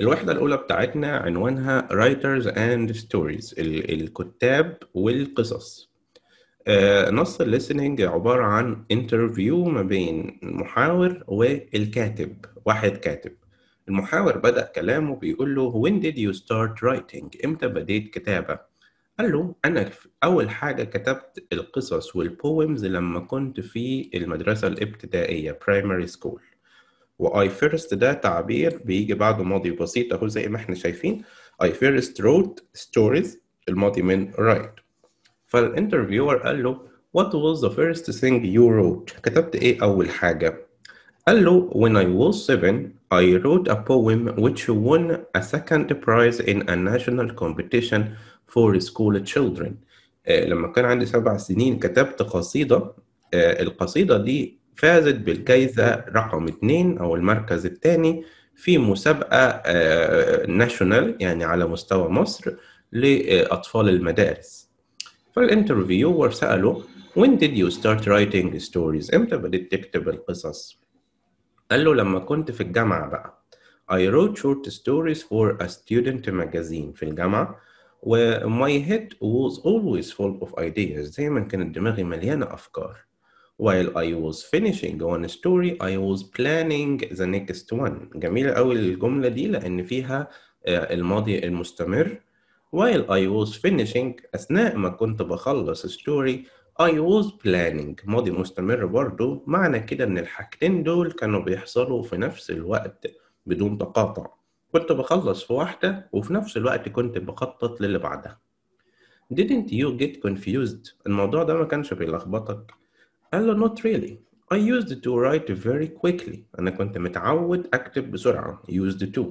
الوحدة الأولى بتاعتنا عنوانها Writers and Stories الكتاب والقصص آه، نص الليسننج عبارة عن انترفيو ما بين المحاور والكاتب واحد كاتب المحاور بدأ كلامه بيقول له When did you start writing؟ إمتى بديت كتابة؟ قال له أنا أول حاجة كتبت القصص والبويمز لما كنت في المدرسة الابتدائية primary school واي فيرست ده تعبير بيجي بعده ماضي بسيط اهو زي ما احنا شايفين اي فيرست wrote ستوريز الماضي من write فالانترفيور قال له What was the first thing you wrote? كتبت إيه أول حاجة؟ قال له When I was seven, I wrote a poem which won a second prize in a national competition for school children. آه، لما كان عندي سبع سنين كتبت قصيدة آه، القصيدة دي فازت بالجائزة رقم اثنين أو المركز الثاني في مسابقة ناشونال آه، يعني على مستوى مصر لأطفال المدارس فالانترفيور سأله when did you start writing stories امتى بدأت تكتب القصص قال له لما كنت في الجامعة بقى I wrote short stories for a student magazine في الجامعة و my head was always full of ideas دايما كانت دماغي مليانة أفكار while I was finishing one story I was planning the next one جميلة أوي الجملة دي لأن فيها آه، الماضي المستمر while I was finishing أثناء ما كنت بخلص story I was planning ماضي مستمر برضو معنى كده إن الحاجتين دول كانوا بيحصلوا في نفس الوقت بدون تقاطع كنت بخلص في واحدة وفي نفس الوقت كنت بخطط للي بعدها Didn't you get confused؟ الموضوع ده ما كانش بيلخبطك قال له not really I used to write very quickly أنا كنت متعود أكتب بسرعة used to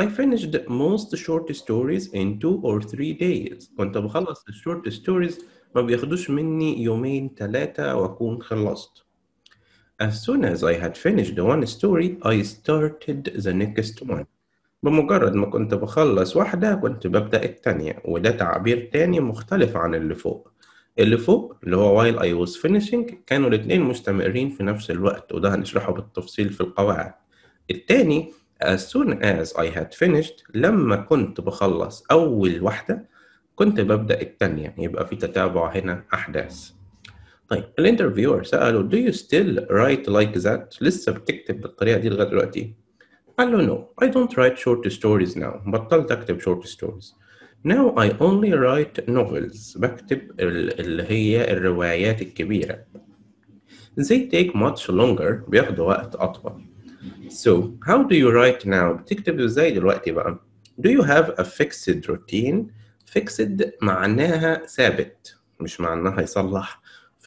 I finished most short stories in two or three days كنت بخلص short stories ما بياخدوش مني يومين ثلاثة وأكون خلصت As soon as I had finished the one story I started the next one بمجرد ما كنت بخلص واحدة كنت ببدأ التانية وده تعبير تاني مختلف عن اللي فوق اللي فوق اللي هو while I was finishing كانوا الاتنين مستمرين في نفس الوقت وده هنشرحه بالتفصيل في القواعد التاني as soon as I had finished لما كنت بخلص أول واحدة كنت ببدأ التانية يعني يبقى في تتابع هنا أحداث طيب الانترفيور سأله do you still write like that لسه بتكتب بالطريقة دي لغاية دلوقتي قال له no I don't write short stories now بطلت أكتب short stories Now I only write novels بكتب اللي هي الروايات الكبيرة They take much longer بياخدوا وقت أطول So how do you write now بتكتب ازاي دلوقتي بقى Do you have a fixed routine fixed معناها ثابت مش معناها يصلح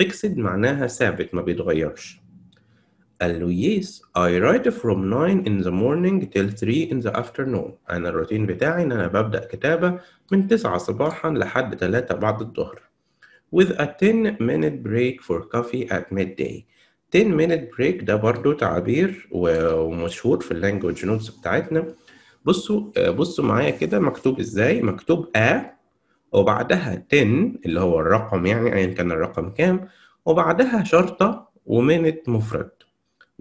fixed معناها ثابت ما بيتغيرش قال له yes I write from 9 in the morning till 3 in the afternoon أنا الروتين بتاعي إن أنا ببدأ كتابة من 9 صباحا لحد 3 بعد الظهر with a 10 minute break for coffee at midday 10 minute break ده برضو تعبير ومشهور في اللانجوج نوتس بتاعتنا بصوا بصوا معايا كده مكتوب ازاي مكتوب a وبعدها 10 اللي هو الرقم يعني ايا كان الرقم كام وبعدها شرطه ومنت مفرد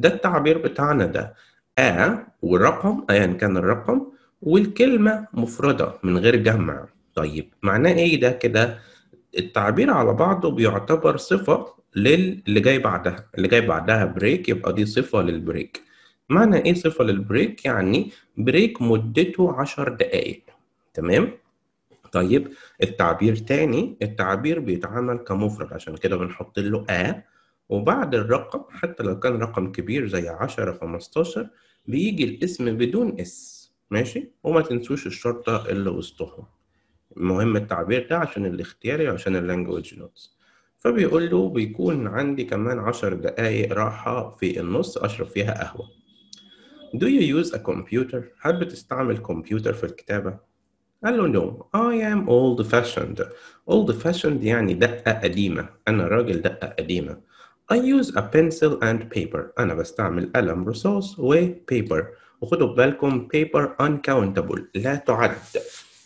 ده التعبير بتاعنا ده آ والرقم أيا كان الرقم والكلمة مفردة من غير جمع طيب معناه إيه ده كده التعبير على بعضه بيعتبر صفة للي جاي بعدها اللي جاي بعدها بريك يبقى دي صفة للبريك معنى إيه صفة للبريك يعني بريك مدته عشر دقايق تمام طيب التعبير تاني التعبير بيتعمل كمفرد عشان كده بنحط له آ وبعد الرقم حتى لو كان رقم كبير زي 10 15 بيجي الاسم بدون اس ماشي وما تنسوش الشرطة اللي وسطهم مهم التعبير ده عشان الاختياري وعشان اللانجوج نوتس فبيقول له بيكون عندي كمان عشر دقايق راحة في النص أشرب فيها قهوة Do you use a computer؟ هل بتستعمل كمبيوتر في الكتابة؟ قال له no I am old fashioned old fashioned يعني دقة قديمة أنا راجل دقة قديمة I use a pencil and paper أنا بستعمل قلم رصاص paper. وخدوا بالكم paper uncountable لا تعد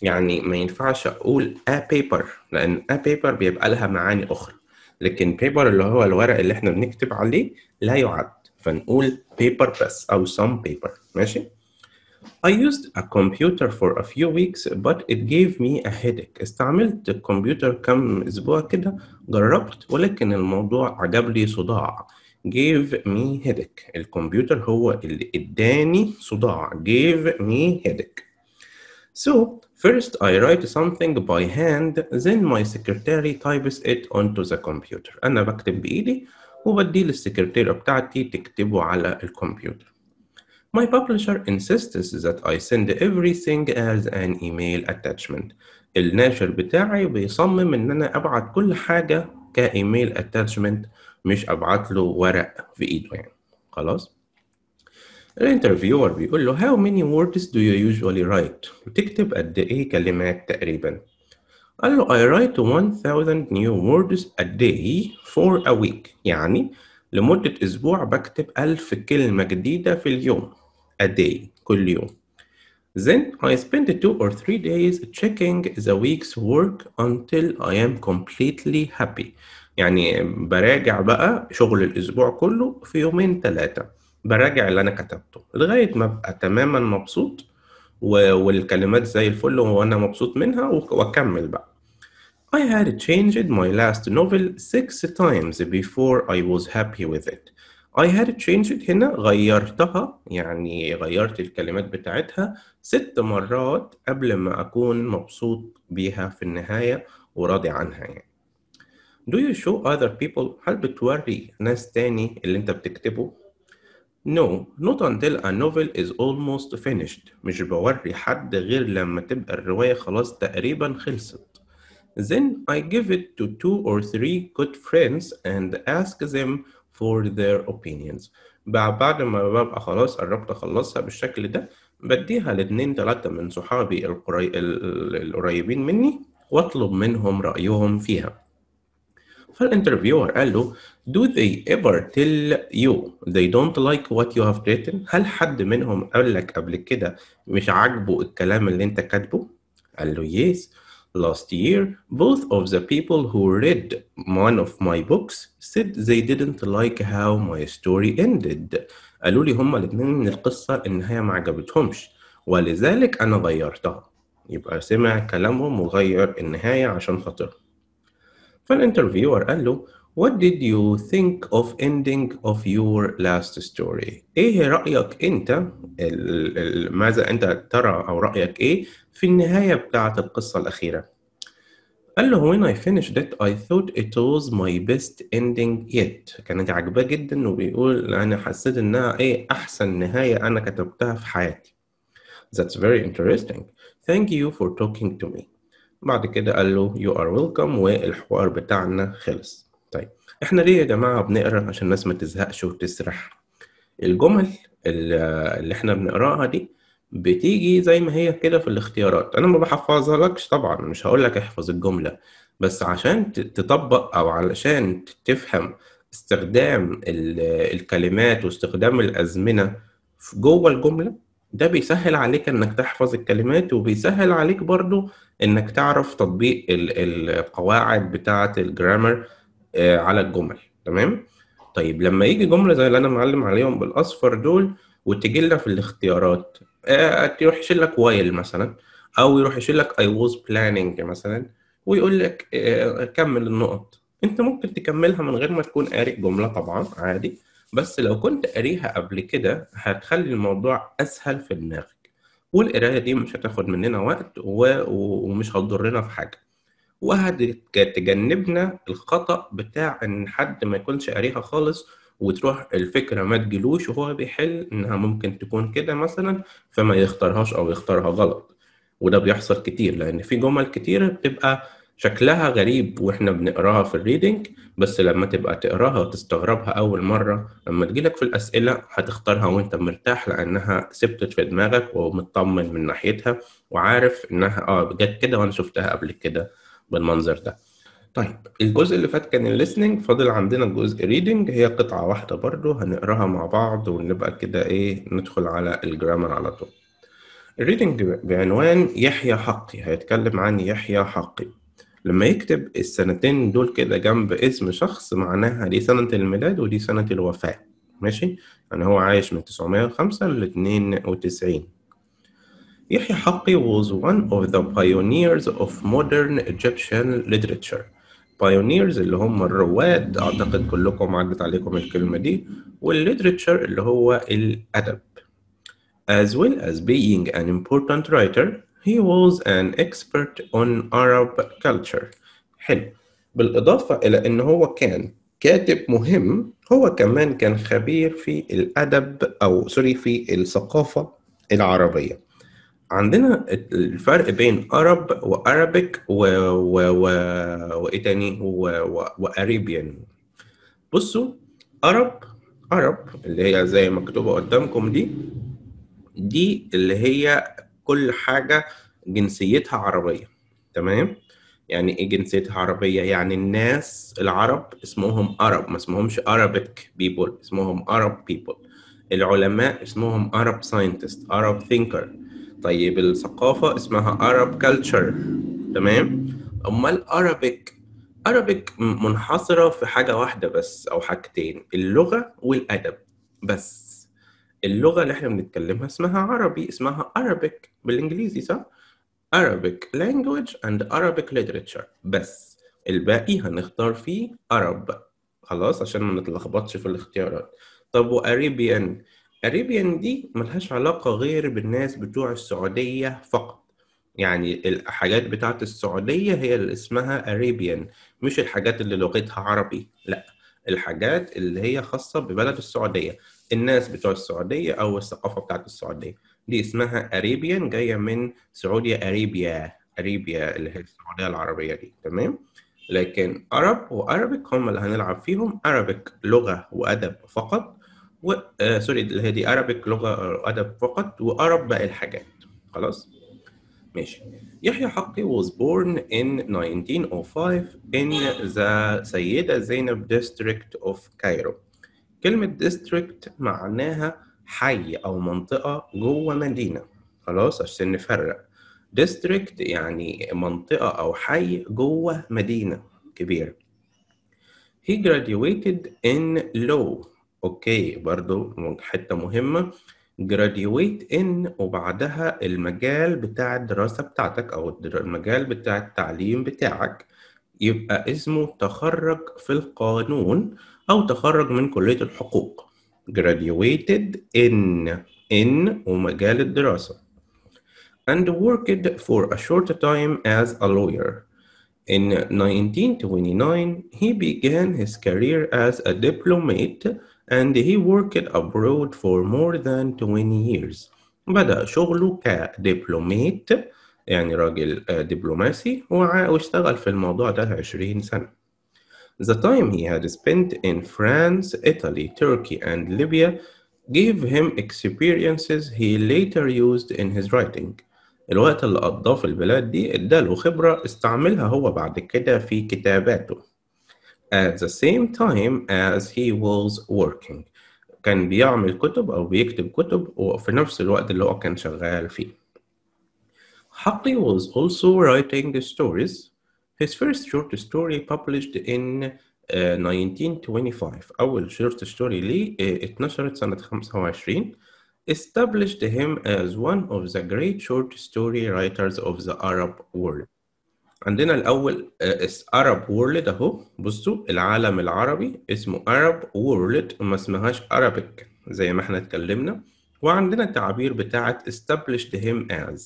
يعني ما ينفعش أقول a paper لأن a paper بيبقى لها معاني أخرى لكن paper اللي هو الورق اللي احنا بنكتب عليه لا يعد فنقول paper بس أو some paper ماشي I used a computer for a few weeks but it gave me a headache استعملت الكمبيوتر كم أسبوع كده جربت ولكن الموضوع عجب لي صداع gave me headache الكمبيوتر هو اللي اداني صداع gave me headache So first I write something by hand then my secretary types it onto the computer أنا بكتب بإيدي وبدي للسكرتيرة بتاعتي تكتبه على الكمبيوتر My publisher insists that I send everything as an email attachment. الناشر بتاعي بيصمم إن أنا أبعت كل حاجة كإيميل attachment مش أبعت له ورق في إيده يعني خلاص؟ الانترفيور بيقول له how many words do you usually write؟ بتكتب قد إيه كلمات تقريبا؟ قال له I write 1000 new words a day for a week يعني لمدة أسبوع بكتب ألف كلمة جديدة في اليوم a day كل يوم Then I spend two or three days checking the week's work until I am completely happy. يعني براجع بقى شغل الأسبوع كله في يومين ثلاثة براجع اللي أنا كتبته لغاية ما أبقى تماما مبسوط والكلمات زي الفل وأنا مبسوط منها وأكمل بقى. I had changed my last novel six times before I was happy with it. I had changed it هنا غيرتها يعني غيرت الكلمات بتاعتها ست مرات قبل ما أكون مبسوط بيها في النهاية وراضي عنها يعني. Do you show other people هل بتوري ناس تاني اللي أنت بتكتبه؟ No, not until a novel is almost finished. مش بوري حد غير لما تبقى الرواية خلاص تقريبا خلصت. Then I give it to two or three good friends and ask them for their opinions بعد ما ببقى خلاص قربت اخلصها بالشكل ده بديها لاثنين ثلاثه من صحابي القري... القريبين مني واطلب منهم رأيهم فيها فالانترفيور قال له do they ever tell you they don't like what you have written هل حد منهم قال لك قبل كده مش عاجبه الكلام اللي انت كاتبه قال له yes last year, both of the people who read one of my books said they didn't like how my story ended. قالوا لي هما الاثنين من القصة النهاية ما عجبتهمش ولذلك أنا غيرتها. يبقى سمع كلامهم وغير النهاية عشان خاطرهم. فالانترفيور قال له What did you think of ending of your last story? ايه رأيك انت ماذا انت ترى او رأيك ايه في النهاية بتاعة القصة الأخيرة؟ قال له when I finished it I thought it was my best ending yet كانت عاجباه جدا وبيقول أنا حسيت إنها إيه أحسن نهاية أنا كتبتها في حياتي That's very interesting Thank you for talking to me بعد كده قال له you are welcome والحوار بتاعنا خلص طيب احنا ليه يا جماعه بنقرا عشان الناس ما تزهقش وتسرح الجمل اللي احنا بنقراها دي بتيجي زي ما هي كده في الاختيارات انا ما بحفظها لكش طبعا مش هقول لك احفظ الجمله بس عشان تطبق او علشان تفهم استخدام الكلمات واستخدام الازمنه جوه الجمله ده بيسهل عليك انك تحفظ الكلمات وبيسهل عليك برضو انك تعرف تطبيق القواعد بتاعه الجرامر آه، على الجمل تمام طيب لما يجي جمله زي اللي انا معلم عليهم بالاصفر دول وتجي لنا في الاختيارات آه، يروح يشيل لك وايل مثلا او يروح يشيل لك اي ووز بلاننج مثلا ويقول لك آه، كمل النقط انت ممكن تكملها من غير ما تكون قاري جمله طبعا عادي بس لو كنت قاريها قبل كده هتخلي الموضوع اسهل في دماغك والقرايه دي مش هتاخد مننا وقت و... ومش هتضرنا في حاجه وهتجنبنا الخطأ بتاع إن حد ما يكونش قاريها خالص وتروح الفكرة ما تجيلوش وهو بيحل إنها ممكن تكون كده مثلا فما يختارهاش أو يختارها غلط وده بيحصل كتير لأن في جمل كتير بتبقى شكلها غريب واحنا بنقراها في الريدنج بس لما تبقى تقراها وتستغربها اول مره لما تجيلك في الاسئله هتختارها وانت مرتاح لانها ثبتت في دماغك ومطمن من ناحيتها وعارف انها اه جت كده وانا شفتها قبل كده بالمنظر ده طيب الجزء اللي فات كان الليسننج فاضل عندنا جزء ريدنج هي قطعة واحدة برضو هنقراها مع بعض ونبقى كده ايه ندخل على الجرامر على طول الريدنج بعنوان يحيى حقي هيتكلم عن يحيى حقي لما يكتب السنتين دول كده جنب اسم شخص معناها دي سنة الميلاد ودي سنة الوفاة ماشي يعني هو عايش من 905 ل 92 يحيى حقي was one of the pioneers of modern Egyptian literature. pioneers اللي هم الرواد أعتقد كلكم عدت عليكم الكلمة دي والليترتشر اللي هو الأدب. As well as being an important writer, he was an expert on Arab culture. حلو. بالإضافة إلى إن هو كان كاتب مهم هو كمان كان خبير في الأدب أو سوري في الثقافة العربية. عندنا الفرق بين عرب وأرابيك و و و وإيه تاني وأريبيان بصوا عرب عرب اللي هي زي مكتوبة قدامكم دي دي اللي هي كل حاجة جنسيتها عربية تمام يعني ايه جنسيتها عربية يعني الناس العرب اسمهم عرب ما اسمهمش عربيك بيبول اسمهم عرب بيبول العلماء اسمهم عرب ساينتست عرب ثينكر طيب الثقافة اسمها Arab culture تمام أمال الأرابيك أرابيك منحصرة في حاجة واحدة بس أو حاجتين اللغة والأدب بس اللغة اللي احنا بنتكلمها اسمها عربي اسمها Arabic بالإنجليزي صح؟ Arabic language and Arabic literature بس الباقي هنختار فيه Arab خلاص عشان ما نتلخبطش في الاختيارات طب وأريبيان اريبيان دي ملهاش علاقة غير بالناس بتوع السعودية فقط يعني الحاجات بتاعت السعودية هي اللي اسمها اريبيان مش الحاجات اللي لغتها عربي لا الحاجات اللي هي خاصة ببلد السعودية الناس بتوع السعودية أو الثقافة بتاعت السعودية دي اسمها اريبيان جاية من سعودية اريبيا اريبيا اللي هي السعودية العربية دي تمام لكن عرب وأربك هم اللي هنلعب فيهم أربك لغة وأدب فقط و آه سوري هذه ارابيك لغه آه، ادب فقط وارب باقي الحاجات خلاص ماشي يحيى حقي was born in 1905 in the سيدة زينب district of Cairo كلمة district معناها حي أو منطقة جوه مدينة خلاص عشان نفرق district يعني منطقة أو حي جوه مدينة كبيرة he graduated in law اوكي برضو حته مهمه graduate in وبعدها المجال بتاع الدراسه بتاعتك او المجال بتاع التعليم بتاعك يبقى اسمه تخرج في القانون او تخرج من كليه الحقوق graduated in in ومجال الدراسه and worked for a short time as a lawyer. In 1929, he began his career as a diplomat and he worked abroad for more than 20 years بدأ شغله كدبلومات يعني راجل دبلوماسي واشتغل في الموضوع ده 20 سنة The time he had spent in France, Italy, Turkey, and Libya gave him experiences he later used in his writing. الوقت اللي قضاه في البلاد دي اداله خبرة استعملها هو بعد كده في كتاباته at the same time as he was working كان بيعمل كتب أو بيكتب كتب وفي نفس الوقت اللي هو كان شغال فيه Haqi was also writing stories his first short story published in uh, 1925 أول short story لي uh, اتنشرت سنة 25 established him as one of the great short story writers of the Arab world عندنا الاول آه، Arab World اهو بصوا العالم العربي اسمه Arab World وما اسمهاش Arabic زي ما احنا اتكلمنا وعندنا التعبير بتاعه established him as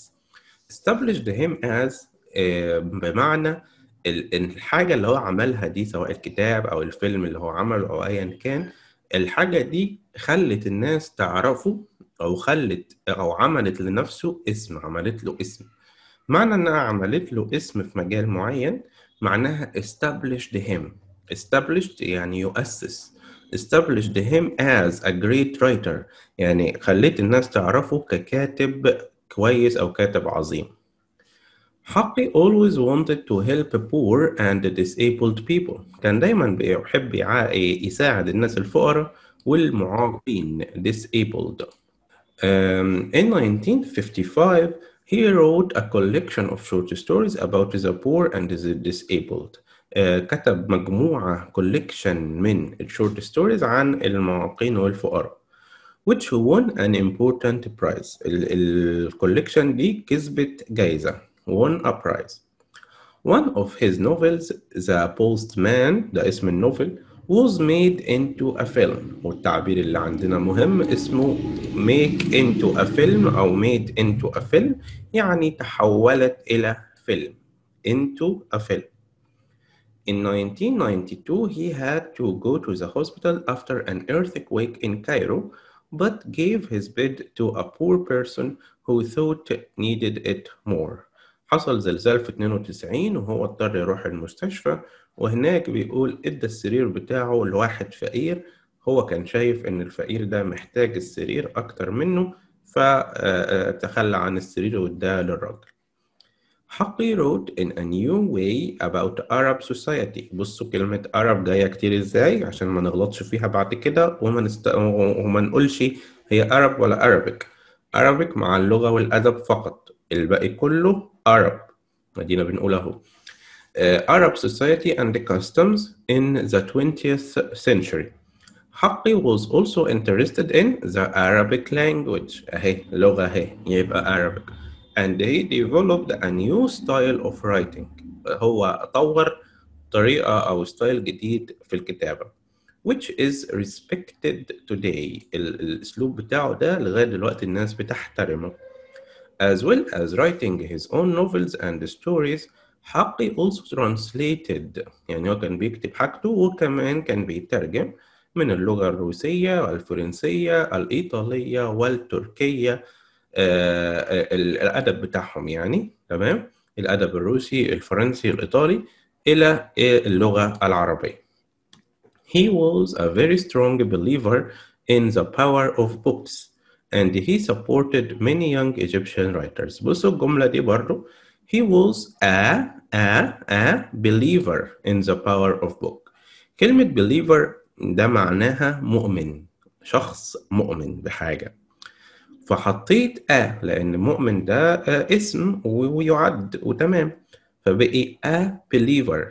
established him as آه، بمعنى الحاجه اللي هو عملها دي سواء الكتاب او الفيلم اللي هو عمله او ايا كان الحاجه دي خلت الناس تعرفه او خلت او عملت لنفسه اسم عملت له اسم معنى انها عملت له اسم في مجال معين معناها established him established يعني يؤسس established him as a great writer يعني خليت الناس تعرفه ككاتب كويس أو كاتب عظيم حقي always wanted to help poor and disabled people كان دايما بيحب يساعد الناس الفقراء والمعاقين disabled um, in 1955 He wrote a collection of short stories about the poor and the disabled. Uh, كتب مجموعة collection من short stories عن المعاقين والفقراء which won an important prize. collection دي كسبت جايزة won a prize. One of his novels, The Postman, ده اسم النوفل was made into a film والتعبير اللي عندنا مهم اسمه make into a film أو made into a film يعني تحولت إلى فيلم into a film In 1992 he had to go to the hospital after an earthquake in Cairo but gave his bed to a poor person who thought needed it more حصل زلزال في 92 وهو اضطر يروح المستشفى وهناك بيقول ادى السرير بتاعه لواحد فقير هو كان شايف ان الفقير ده محتاج السرير اكتر منه فتخلى عن السرير واداه للراجل حقي wrote in a new way about Arab society بصوا كلمة Arab جاية كتير ازاي عشان ما نغلطش فيها بعد كده وما, نست... وما نقولش هي Arab ولا Arabic Arabic مع اللغة والأدب فقط الباقي كله Arab مدينة بنقول اهو Uh, Arab society and the customs in the 20th century. Haqqi was also interested in the Arabic language. Hey, لغة hey, يبقى uh, Arabic. And he developed a new style of writing. هو طور طريقة أو style جديد في الكتابة. Which is respected today. الأسلوب بتاعه ده لغاية دلوقتي الناس بتحترمه. As well as writing his own novels and stories حقي also translated يعني هو كان بيكتب حاجته وكمان كان بيترجم من اللغة الروسية الفرنسية الإيطالية والتركية آه، آه، الأدب بتاعهم يعني تمام الأدب الروسي الفرنسي الإيطالي إلى اللغة العربية He was a very strong believer in the power of books and he supported many young Egyptian writers بصوا الجملة دي برضو He was a, a, a believer in the power of book. كلمة believer ده معناها مؤمن شخص مؤمن بحاجة فحطيت a لأن مؤمن ده اسم ويعد وتمام فبقي a believer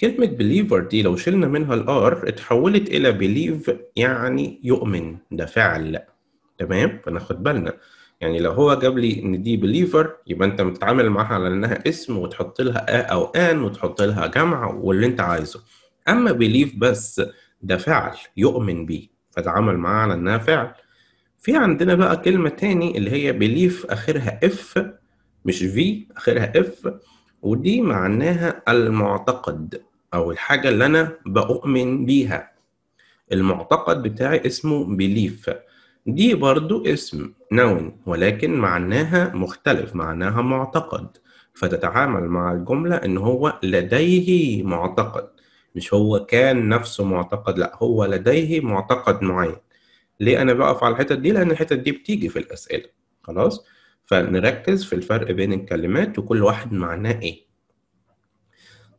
كلمة believer دي لو شلنا منها r اتحولت إلى believe يعني يؤمن ده فعل تمام فناخد بالنا يعني لو هو جاب لي ان دي بليفر يبقى انت متعامل معاها على انها اسم وتحط لها ا او ان وتحط لها جمع واللي انت عايزه اما بليف بس ده فعل يؤمن بيه فتعامل معاه على انها فعل في عندنا بقى كلمه تاني اللي هي بليف اخرها اف مش في اخرها اف ودي معناها المعتقد او الحاجه اللي انا بؤمن بيها المعتقد بتاعي اسمه بليف دي برضو اسم نون ولكن معناها مختلف معناها معتقد فتتعامل مع الجملة إن هو لديه معتقد مش هو كان نفسه معتقد لا هو لديه معتقد معين ليه أنا بقف على الحتت دي لأن الحتت دي بتيجي في الأسئلة خلاص فنركز في الفرق بين الكلمات وكل واحد معناه إيه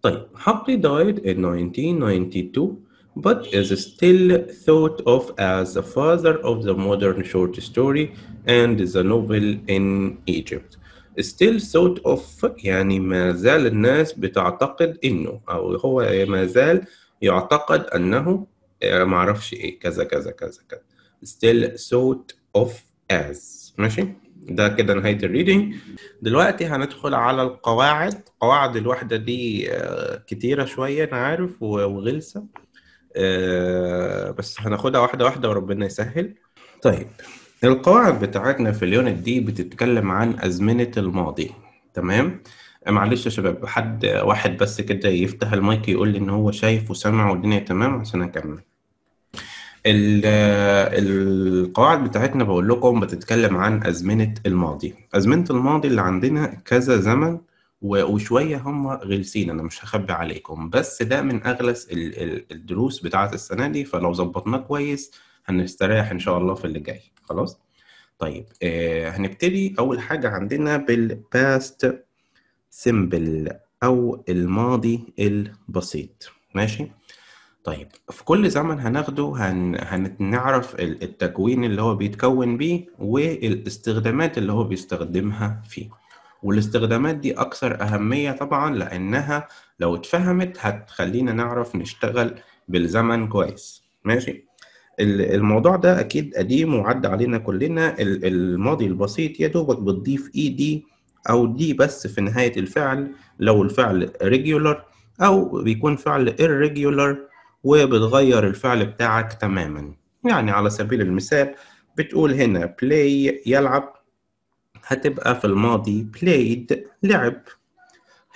طيب حقي دايت in 1992 but is still thought of as the father of the modern short story and the novel in Egypt. Still thought of يعني ما زال الناس بتعتقد إنه أو هو ما زال يعتقد أنه آه، ما أعرفش إيه كذا كذا كذا كذا. Still thought of as ماشي؟ ده كده نهاية الريدنج دلوقتي هندخل على القواعد قواعد الوحدة دي آه، كتيرة شوية أنا عارف وغلسة آه، بس هناخدها واحده واحده وربنا يسهل طيب القواعد بتاعتنا في اليونت دي بتتكلم عن ازمنه الماضي تمام معلش يا شباب حد واحد بس كده يفتح المايك يقول لي ان هو شايف وسمع والدنيا تمام عشان اكمل القواعد بتاعتنا بقول لكم بتتكلم عن أزمنة الماضي أزمنة الماضي اللي عندنا كذا زمن وشويه هم غلسين انا مش هخبي عليكم بس ده من اغلس الدروس بتاعه السنه دي فلو ظبطناه كويس هنستريح ان شاء الله في اللي جاي خلاص طيب آه هنبتدي اول حاجه عندنا بالباست سيمبل او الماضي البسيط ماشي طيب في كل زمن هناخده هن... هنعرف التكوين اللي هو بيتكون بيه والاستخدامات اللي هو بيستخدمها فيه والاستخدامات دي أكثر أهمية طبعا لأنها لو اتفهمت هتخلينا نعرف نشتغل بالزمن كويس ماشي الموضوع ده أكيد قديم وعدى علينا كلنا الماضي البسيط يا دوبك بتضيف إي e دي أو دي بس في نهاية الفعل لو الفعل regular أو بيكون فعل irregular وبتغير الفعل بتاعك تماما يعني على سبيل المثال بتقول هنا play يلعب هتبقى في الماضي played لعب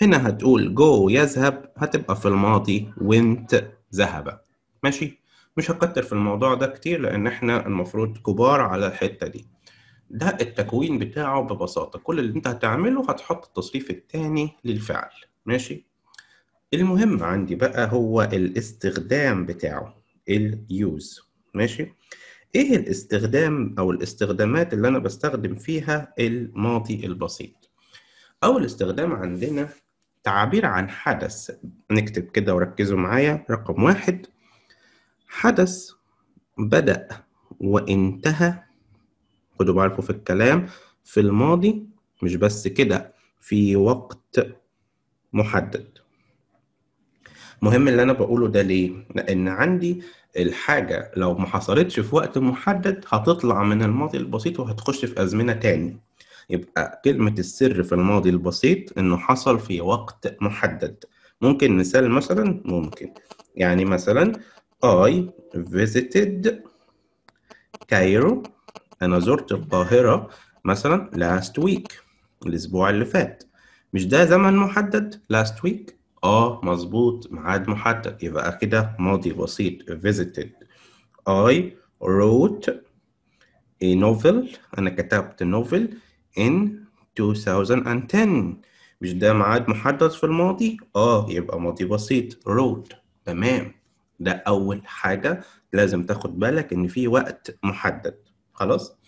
هنا هتقول go يذهب هتبقى في الماضي went ذهب ماشي مش هكتر في الموضوع ده كتير لان احنا المفروض كبار على الحته دي ده التكوين بتاعه ببساطه كل اللي انت هتعمله هتحط التصريف الثاني للفعل ماشي المهم عندي بقى هو الاستخدام بتاعه اليوز ماشي ايه الاستخدام او الاستخدامات اللي انا بستخدم فيها الماضي البسيط اول استخدام عندنا تعابير عن حدث نكتب كده وركزوا معايا رقم واحد حدث بدأ وانتهى خدوا بالكم في الكلام في الماضي مش بس كده في وقت محدد مهم اللي انا بقوله ده ليه لان عندي الحاجة لو ما حصلتش في وقت محدد هتطلع من الماضي البسيط وهتخش في أزمنة تاني يبقى كلمة السر في الماضي البسيط إنه حصل في وقت محدد ممكن مثال مثلا ممكن يعني مثلا I visited Cairo أنا زرت القاهرة مثلا last week الأسبوع اللي فات مش ده زمن محدد last week اه مظبوط ميعاد محدد يبقى كده ماضي بسيط visited I wrote a novel أنا كتبت novel in 2010 مش ده ميعاد محدد في الماضي؟ اه يبقى ماضي بسيط wrote تمام ده أول حاجة لازم تاخد بالك إن في وقت محدد خلاص؟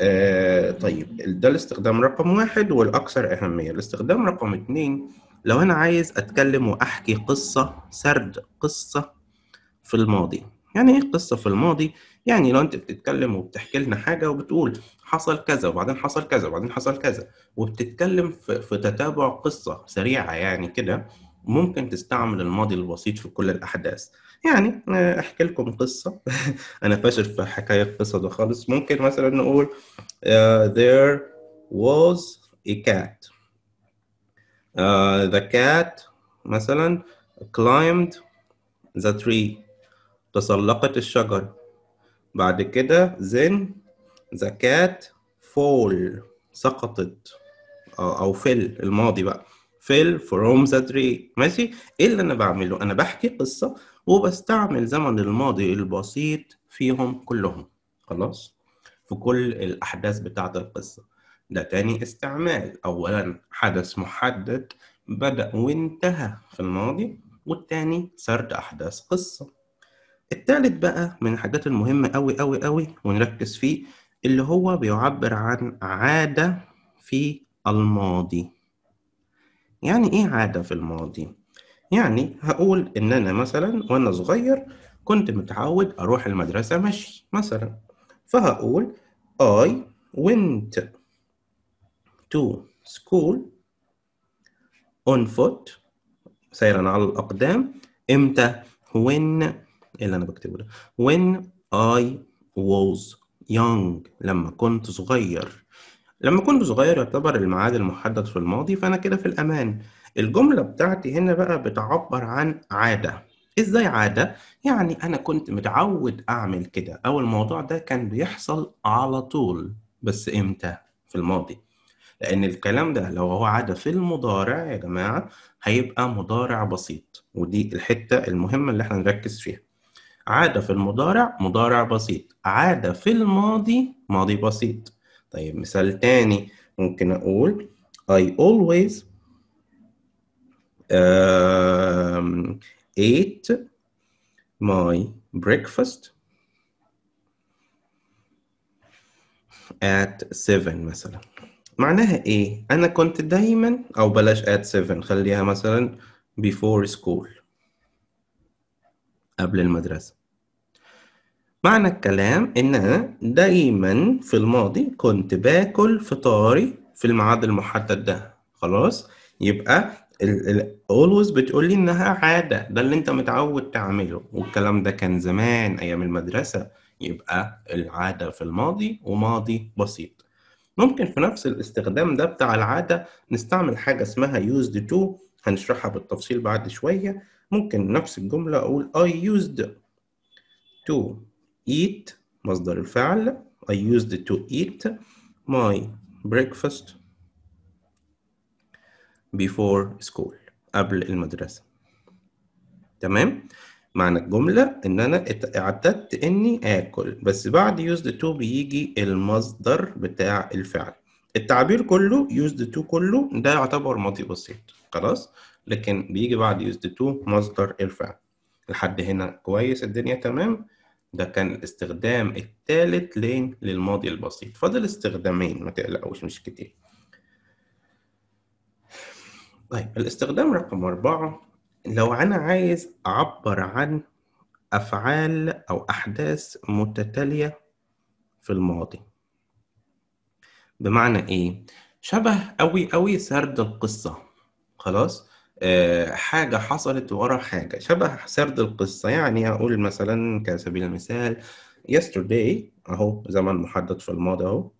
آه طيب ده الاستخدام رقم واحد والأكثر أهمية الاستخدام رقم اتنين لو أنا عايز أتكلم وأحكي قصة سرد قصة في الماضي يعني إيه قصة في الماضي؟ يعني لو أنت بتتكلم وبتحكي لنا حاجة وبتقول حصل كذا وبعدين حصل كذا وبعدين حصل كذا وبتتكلم في, في تتابع قصة سريعة يعني كده ممكن تستعمل الماضي البسيط في كل الأحداث يعني أحكي لكم قصة أنا فاشل في حكاية القصة ده خالص ممكن مثلا نقول uh, there was a cat uh, the cat مثلا climbed the tree تسلقت الشجر بعد كده then the cat fall سقطت أو, آه، أو fell الماضي بقى fell from the tree ماشي ايه اللي انا بعمله انا بحكي قصة وبستعمل زمن الماضي البسيط فيهم كلهم خلاص في كل الأحداث بتاعة القصة ده تاني استعمال أولا حدث محدد بدأ وانتهى في الماضي والتاني سرد أحداث قصة التالت بقى من الحاجات المهمة أوي أوي أوي ونركز فيه اللي هو بيعبر عن عادة في الماضي يعني إيه عادة في الماضي؟ يعني هقول إن أنا مثلا وأنا صغير كنت متعود أروح المدرسة مشي مثلا فهقول I went to school on foot سيرا على الأقدام إمتى when إيه اللي أنا بكتبه ده when I was young لما كنت صغير لما كنت صغير يعتبر الميعاد المحدد في الماضي فأنا كده في الأمان الجملة بتاعتي هنا بقى بتعبر عن عادة ازاي عادة؟ يعني أنا كنت متعود أعمل كده أو الموضوع ده كان بيحصل على طول بس إمتى؟ في الماضي لأن الكلام ده لو هو عاد في المضارع يا جماعة هيبقى مضارع بسيط ودي الحتة المهمة اللي احنا نركز فيها عادة في المضارع مضارع بسيط عادة في الماضي ماضي بسيط طيب مثال تاني ممكن أقول I always um, ate my breakfast at 7 مثلا معناها ايه انا كنت دايما او بلاش ات 7 خليها مثلا before school قبل المدرسة معنى الكلام ان انا دايما في الماضي كنت باكل فطاري في الميعاد المحدد ده خلاص يبقى always بتقول لي انها عاده ده اللي انت متعود تعمله والكلام ده كان زمان ايام المدرسه يبقى العاده في الماضي وماضي بسيط ممكن في نفس الاستخدام ده بتاع العادة نستعمل حاجة اسمها used to هنشرحها بالتفصيل بعد شوية ممكن نفس الجملة أقول I used to eat مصدر الفعل I used to eat my breakfast before school قبل المدرسة تمام؟ معنى الجملة إن أنا اعتدت إني آكل بس بعد used to بيجي المصدر بتاع الفعل التعبير كله used to كله ده يعتبر ماضي بسيط خلاص لكن بيجي بعد used to مصدر الفعل لحد هنا كويس الدنيا تمام ده كان الاستخدام الثالث لين للماضي البسيط فاضل استخدامين ما تقلقوش مش كتير طيب الاستخدام رقم أربعة لو أنا عايز أعبّر عن أفعال أو أحداث متتالية في الماضي بمعنى إيه؟ شبه أوي أوي سرد القصة خلاص؟ أه حاجة حصلت ورا حاجة شبه سرد القصة يعني أقول مثلا كسبيل المثال yesterday أهو زمن محدد في الماضي أهو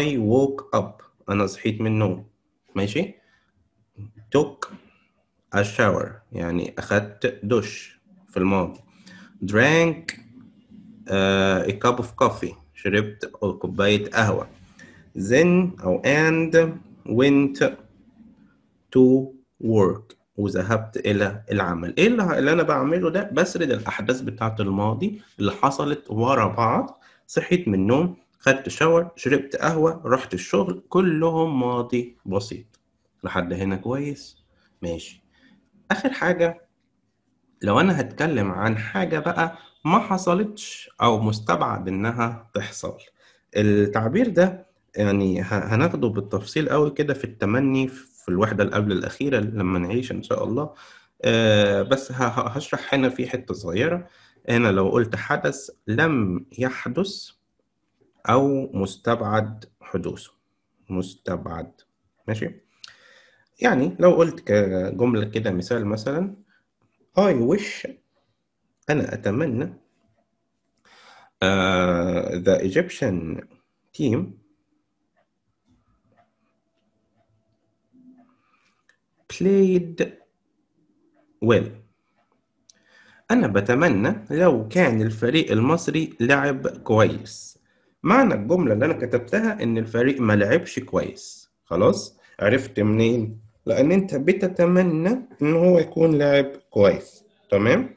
I woke up أنا صحيت من النوم ماشي took a shower يعني أخذت دش في الماضي drank uh, a cup of coffee شربت كوباية قهوة then أو and went to work وذهبت إلى العمل إيه اللي, اللي أنا بعمله ده بسرد الأحداث بتاعة الماضي اللي حصلت ورا بعض صحيت من النوم خدت شاور شربت قهوة رحت الشغل كلهم ماضي بسيط لحد هنا كويس ماشي اخر حاجه لو انا هتكلم عن حاجه بقى ما حصلتش او مستبعد انها تحصل التعبير ده يعني هناخده بالتفصيل قوي كده في التمني في الوحده اللي قبل الاخيره لما نعيش ان شاء الله آه، بس هشرح هنا في حته صغيره هنا لو قلت حدث لم يحدث او مستبعد حدوثه مستبعد ماشي يعني لو قلت كجملة كده مثال مثلا I wish أنا أتمنى uh, the Egyptian team played well أنا بتمنى لو كان الفريق المصري لعب كويس معنى الجملة اللي أنا كتبتها إن الفريق ما لعبش كويس خلاص عرفت منين لان انت بتتمنى ان هو يكون لاعب كويس تمام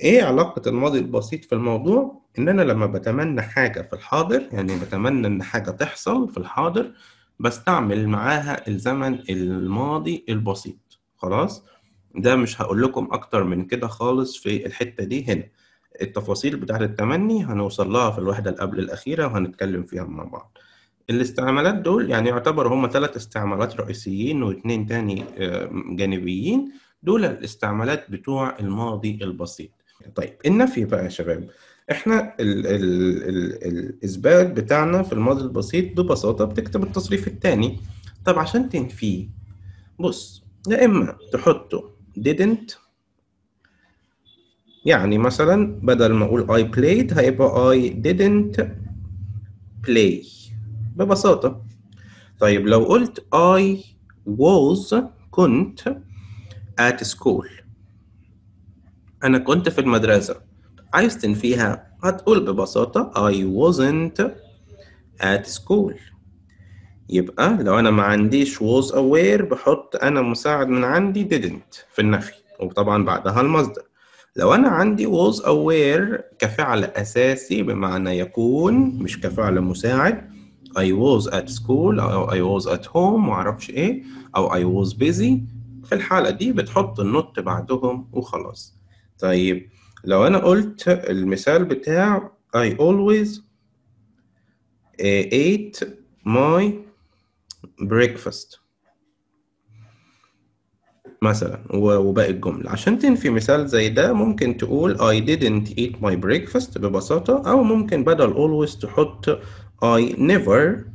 ايه علاقه الماضي البسيط في الموضوع ان انا لما بتمنى حاجه في الحاضر يعني بتمنى ان حاجه تحصل في الحاضر بستعمل معاها الزمن الماضي البسيط خلاص ده مش هقول لكم اكتر من كده خالص في الحته دي هنا التفاصيل بتاعه التمني هنوصل لها في الوحده اللي قبل الاخيره وهنتكلم فيها مع بعض الاستعمالات دول يعني يعتبر هم ثلاث استعمالات رئيسيين واثنين تاني آه، جانبيين دول الاستعمالات بتوع الماضي البسيط طيب النفي بقى يا شباب احنا ال ال ال الاثبات بتاعنا في الماضي البسيط ببساطه بتكتب التصريف الثاني طب عشان تنفيه بص يا اما تحطه didn't يعني مثلا بدل ما اقول I played هيبقى I didn't play ببساطة طيب لو قلت I was كنت at school أنا كنت في المدرسة عايز تنفيها هتقول ببساطة I wasn't at school يبقى لو أنا ما عنديش was aware بحط أنا مساعد من عندي didn't في النفي وطبعا بعدها المصدر لو أنا عندي was aware كفعل أساسي بمعنى يكون مش كفعل مساعد I was at school أو I was at home معرفش إيه أو I was busy في الحالة دي بتحط النوت بعدهم وخلاص طيب لو أنا قلت المثال بتاع I always ate my breakfast مثلا وباقي الجملة عشان تنفي مثال زي ده ممكن تقول I didn't eat my breakfast ببساطة أو ممكن بدل always تحط I never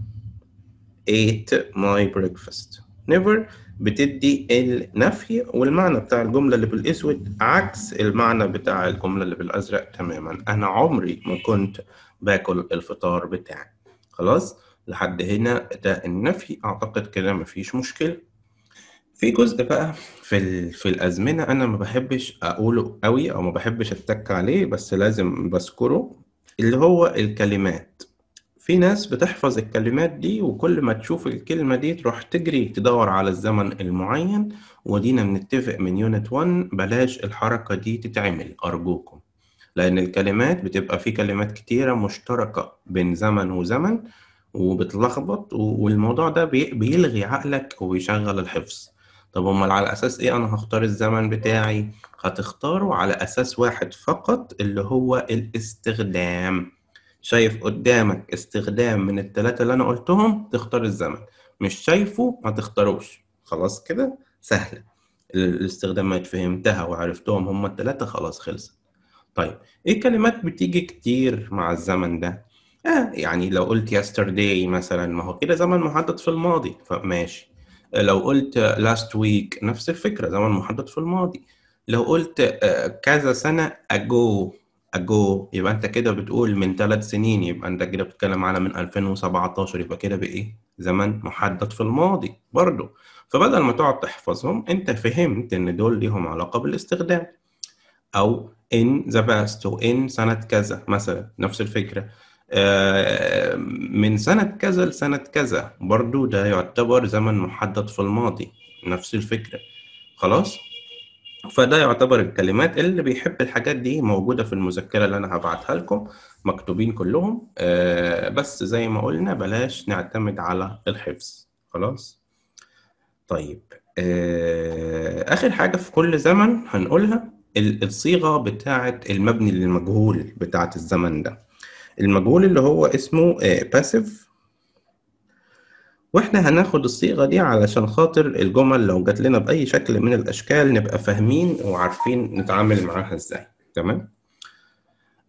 ate my breakfast never بتدي النفي والمعنى بتاع الجملة اللي بالأسود عكس المعنى بتاع الجملة اللي بالأزرق تماما أنا عمري ما كنت باكل الفطار بتاعي خلاص لحد هنا ده النفي أعتقد كده مفيش مشكلة في جزء بقى في في الأزمنة أنا ما بحبش أقوله قوي أو ما بحبش أتك عليه بس لازم بذكره اللي هو الكلمات في ناس بتحفظ الكلمات دي وكل ما تشوف الكلمة دي تروح تجري تدور على الزمن المعين ودينا بنتفق من يونت 1 بلاش الحركة دي تتعمل أرجوكم لأن الكلمات بتبقى في كلمات كتيرة مشتركة بين زمن وزمن وبتلخبط والموضوع ده بيلغي عقلك وبيشغل الحفظ طب امال على اساس ايه انا هختار الزمن بتاعي هتختاره على اساس واحد فقط اللي هو الاستخدام شايف قدامك استخدام من الثلاثة اللي أنا قلتهم تختار الزمن مش شايفه ما تختاروش خلاص كده سهلة الاستخدامات فهمتها وعرفتهم هما الثلاثة خلاص خلصت طيب ايه كلمات بتيجي كتير مع الزمن ده آه يعني لو قلت yesterday مثلا ما هو كده زمن محدد في الماضي فماشي لو قلت last week نفس الفكرة زمن محدد في الماضي لو قلت آه، كذا سنة ago اجو يبقى انت كده بتقول من ثلاث سنين يبقى انت كده بتتكلم على من 2017 يبقى كده بايه زمن محدد في الماضي برضه فبدل ما تقعد تحفظهم انت فهمت ان دول ليهم علاقه بالاستخدام او in the past وان سنه كذا مثلا نفس الفكره آه، من سنة كذا لسنة كذا برضو ده يعتبر زمن محدد في الماضي نفس الفكرة خلاص فده يعتبر الكلمات اللي بيحب الحاجات دي موجودة في المذكرة اللي أنا هبعتها لكم مكتوبين كلهم آه، بس زي ما قلنا بلاش نعتمد على الحفظ خلاص طيب آه، آخر حاجة في كل زمن هنقولها الصيغة بتاعة المبني للمجهول بتاعة الزمن ده المجهول اللي هو اسمه آه، passive باسيف واحنا هناخد الصيغة دي علشان خاطر الجمل لو جات لنا بأي شكل من الأشكال نبقى فاهمين وعارفين نتعامل معاها ازاي تمام؟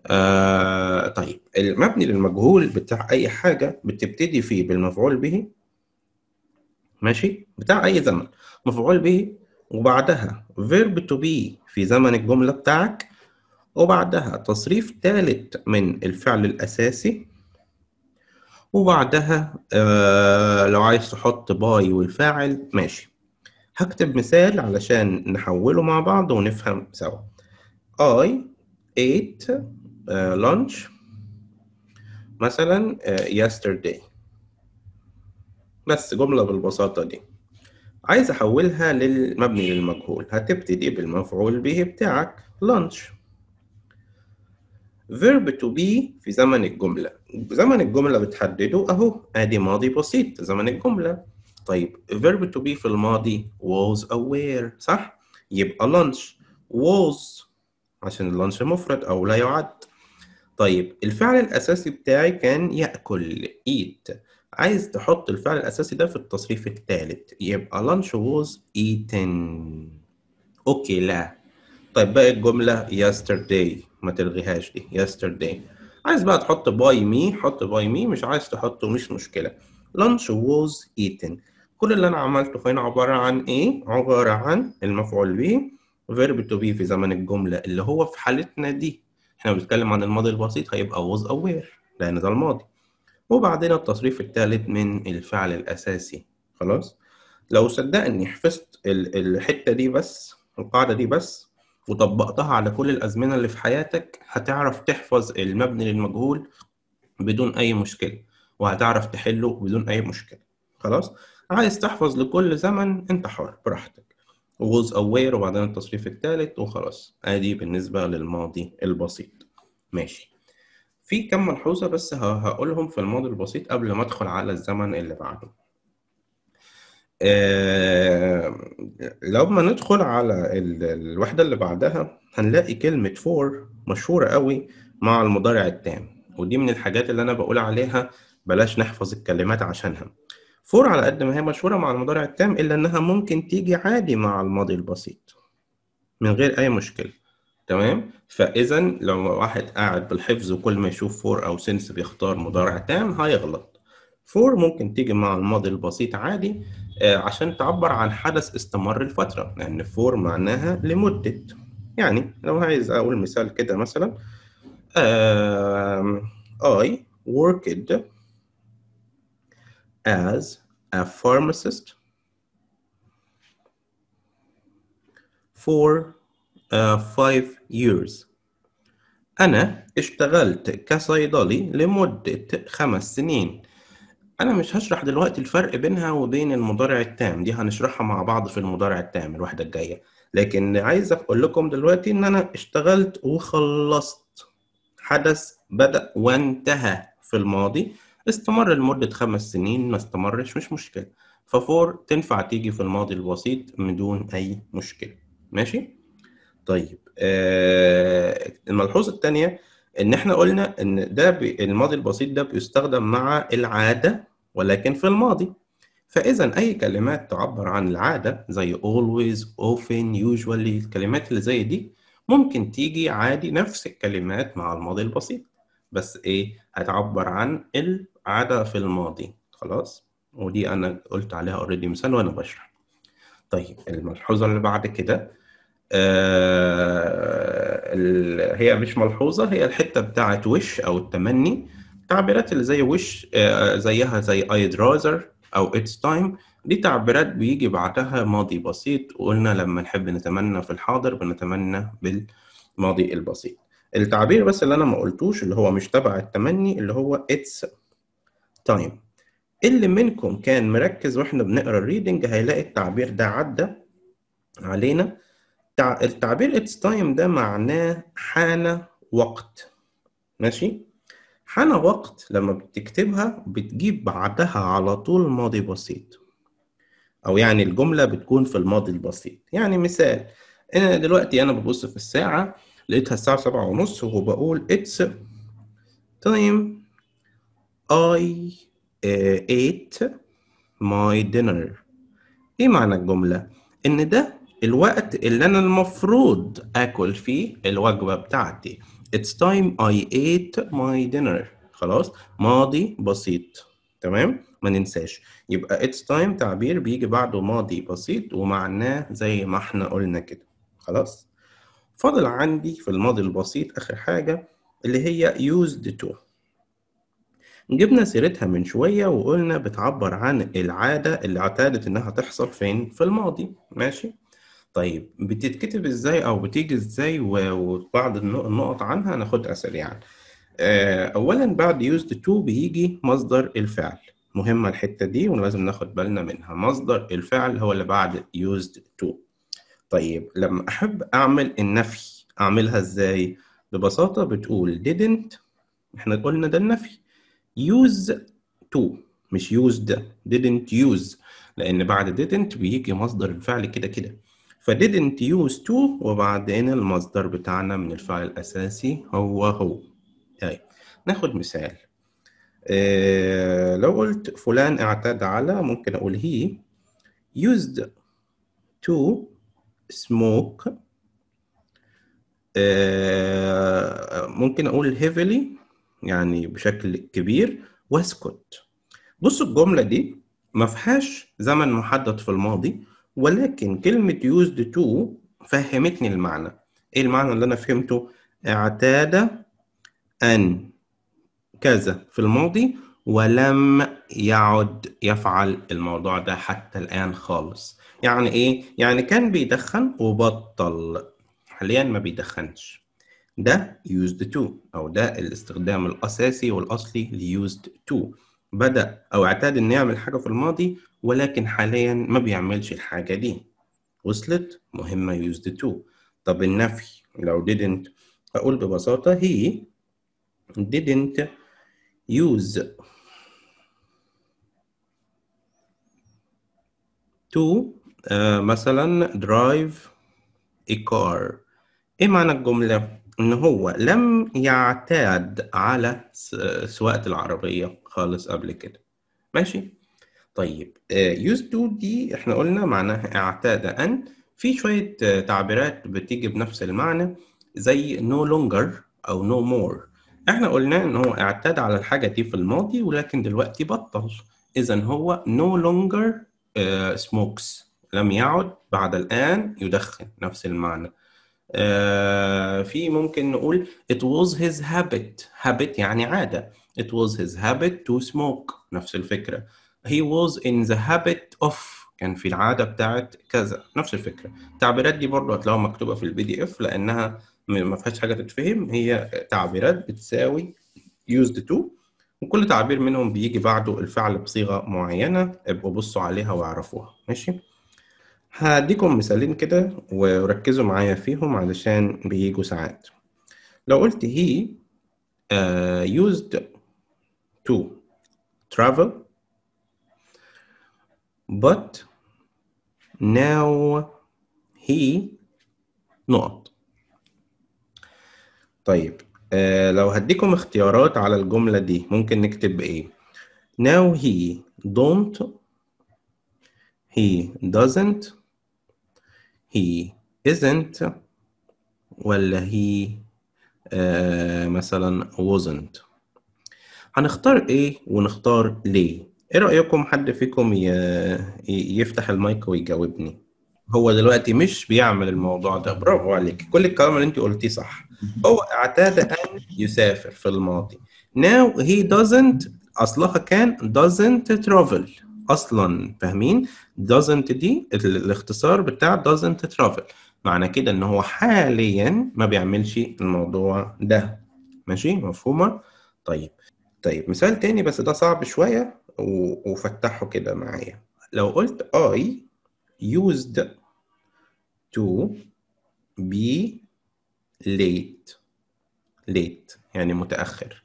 آه طيب المبني للمجهول بتاع أي حاجة بتبتدي فيه بالمفعول به ماشي بتاع أي زمن مفعول به وبعدها verb to be في زمن الجملة بتاعك وبعدها تصريف ثالث من الفعل الأساسي وبعدها آه لو عايز تحط باي والفاعل ماشي هكتب مثال علشان نحوله مع بعض ونفهم سوا I ate آه، lunch مثلا آه، yesterday بس جملة بالبساطة دي عايز أحولها للمبني للمجهول هتبتدي بالمفعول به بتاعك lunch verb to be في زمن الجملة زمن الجملة بتحدده أهو أدي ماضي بسيط زمن الجملة طيب verb to be في الماضي was aware صح؟ يبقى lunch was عشان اللانش مفرد أو لا يعد طيب الفعل الأساسي بتاعي كان يأكل eat عايز تحط الفعل الأساسي ده في التصريف الثالث يبقى lunch was eaten أوكي لا طيب باقي الجملة yesterday ما تلغيهاش دي yesterday عايز بقى تحط باي مي حط باي مي مش عايز تحطه مش مشكله لانش ووز ايتن كل اللي انا عملته هنا عباره عن ايه عباره عن المفعول به فيرب تو بي في زمن الجمله اللي هو في حالتنا دي احنا بنتكلم عن الماضي البسيط هيبقى او وير لان ده الماضي وبعدين التصريف الثالث من الفعل الاساسي خلاص لو صدقني حفظت الحته دي بس القاعده دي بس وطبقتها على كل الأزمنة اللي في حياتك هتعرف تحفظ المبني للمجهول بدون أي مشكلة وهتعرف تحله بدون أي مشكلة خلاص عايز تحفظ لكل زمن أنت حر براحتك وغوز أوير وبعدين التصريف الثالث وخلاص أدي بالنسبة للماضي البسيط ماشي في كم ملحوظة بس هقولهم في الماضي البسيط قبل ما أدخل على الزمن اللي بعده آه، لو ما ندخل على الوحدة اللي بعدها هنلاقي كلمة فور مشهورة قوي مع المضارع التام ودي من الحاجات اللي أنا بقول عليها بلاش نحفظ الكلمات عشانها فور على قد ما هي مشهورة مع المضارع التام إلا إنها ممكن تيجي عادي مع الماضي البسيط من غير أي مشكلة تمام فإذا لو واحد قاعد بالحفظ وكل ما يشوف فور أو سنس بيختار مضارع تام هيغلط فور ممكن تيجي مع الماضي البسيط عادي آه، عشان تعبر عن حدث استمر لفترة لأن فور معناها لمدة يعني لو عايز أقول مثال كده مثلا I worked as a pharmacist for uh, five years. أنا اشتغلت كصيدلي لمدة خمس سنين. أنا مش هشرح دلوقتي الفرق بينها وبين المضارع التام، دي هنشرحها مع بعض في المضارع التام الواحدة الجاية، لكن عايز أقول لكم دلوقتي إن أنا اشتغلت وخلصت حدث بدأ وانتهى في الماضي استمر لمدة خمس سنين ما استمرش مش مشكلة ففور تنفع تيجي في الماضي البسيط بدون أي مشكلة ماشي؟ طيب آه الملحوظة الثانية ان احنا قلنا ان ده الماضي البسيط ده بيستخدم مع العاده ولكن في الماضي فاذا اي كلمات تعبر عن العاده زي always often usually الكلمات اللي زي دي ممكن تيجي عادي نفس الكلمات مع الماضي البسيط بس ايه هتعبر عن العاده في الماضي خلاص ودي انا قلت عليها اوريدي مثال وانا بشرح طيب الملحوظه اللي بعد كده آه، هي مش ملحوظه هي الحته بتاعه وش او التمني تعبيرات اللي زي وش آه، زيها زي ايد rather او اتس تايم دي تعبيرات بيجي بعدها ماضي بسيط وقلنا لما نحب نتمنى في الحاضر بنتمنى بالماضي البسيط التعبير بس اللي انا ما قلتوش اللي هو مش تبع التمني اللي هو اتس تايم اللي منكم كان مركز واحنا بنقرا الريدنج هيلاقي التعبير ده عدى علينا التعبير اتس تايم ده معناه حان وقت ماشي حان وقت لما بتكتبها بتجيب بعدها على طول ماضي بسيط او يعني الجمله بتكون في الماضي البسيط يعني مثال انا دلوقتي انا ببص في الساعه لقيتها الساعه سبعة ونص وبقول اتس تايم اي ايت ماي دينر ايه معنى الجمله ان ده الوقت اللي أنا المفروض آكل فيه الوجبة بتاعتي It's time I ate my dinner خلاص ماضي بسيط تمام ما ننساش يبقى it's time تعبير بيجي بعده ماضي بسيط ومعناه زي ما احنا قلنا كده خلاص فاضل عندي في الماضي البسيط آخر حاجة اللي هي used to جبنا سيرتها من شوية وقلنا بتعبر عن العادة اللي اعتادت إنها تحصل فين في الماضي ماشي طيب بتتكتب ازاي او بتيجي ازاي وبعض النقط عنها ناخد أسئلة يعني آه، أولا بعد used to بيجي مصدر الفعل مهمة الحتة دي ولازم ناخد بالنا منها مصدر الفعل هو اللي بعد used to طيب لما أحب أعمل النفي أعملها إزاي؟ ببساطة بتقول didn't إحنا قلنا ده النفي use to مش used didn't use لأن بعد didn't بيجي مصدر الفعل كده كده ف didn't use to وبعدين المصدر بتاعنا من الفعل الأساسي هو هو طيب ناخد مثال إيه لو قلت فلان اعتاد على ممكن أقول he used to smoke آه، ممكن أقول heavily يعني بشكل كبير واسكت بص الجملة دي ما فيهاش زمن محدد في الماضي ولكن كلمة used to فهمتني المعنى ايه المعنى اللي انا فهمته اعتاد ان كذا في الماضي ولم يعد يفعل الموضوع ده حتى الآن خالص يعني إيه؟ يعني كان بيدخن وبطل حاليا ما بيدخنش ده used to أو ده الاستخدام الأساسي والأصلي ل used to بدأ أو اعتاد إنه يعمل حاجة في الماضي ولكن حاليا ما بيعملش الحاجة دي وصلت مهمة used to طب النفي لو didn't أقول ببساطة he didn't use to uh, مثلا drive a car ايه معنى الجملة؟ ان هو لم يعتاد على سواقة العربية خالص قبل كده ماشي طيب يزدو آه، دي احنا قلنا معناها اعتاد أن في شوية آه، تعبيرات بتيجي بنفس المعنى زي no longer أو no more احنا قلنا ان هو اعتاد على الحاجة دي في الماضي ولكن دلوقتي بطل إذا هو no longer سموكس آه، smokes لم يعد بعد الآن يدخن نفس المعنى في ممكن نقول it was his habit habit يعني عادة it was his habit to smoke نفس الفكرة he was in the habit of كان في العادة بتاعت كذا نفس الفكرة التعبيرات دي برضه هتلاقوها مكتوبة في البي دي اف لأنها ما فيهاش حاجة تتفهم هي تعبيرات بتساوي used to وكل تعبير منهم بيجي بعده الفعل بصيغة معينة ابقوا بصوا عليها واعرفوها ماشي هديكم مثالين كده وركزوا معايا فيهم علشان بيجوا ساعات لو قلت he uh, used to travel but now he not طيب آه لو هديكم اختيارات على الجملة دي ممكن نكتب ايه now he don't he doesn't he isn't ولا he آه مثلا wasn't هنختار ايه ونختار ليه ايه رايكم حد فيكم يفتح المايك ويجاوبني هو دلوقتي مش بيعمل الموضوع ده برافو عليك كل الكلام اللي انت قلتيه صح هو اعتاد ان يسافر في الماضي now he doesn't اصلها كان doesn't travel اصلا فاهمين doesn't دي الاختصار بتاع doesn't travel معنى كده ان هو حاليا ما بيعملش الموضوع ده ماشي مفهومه طيب طيب مثال تاني بس ده صعب شويه وفتحه كده معايا لو قلت I used to be late late يعني متأخر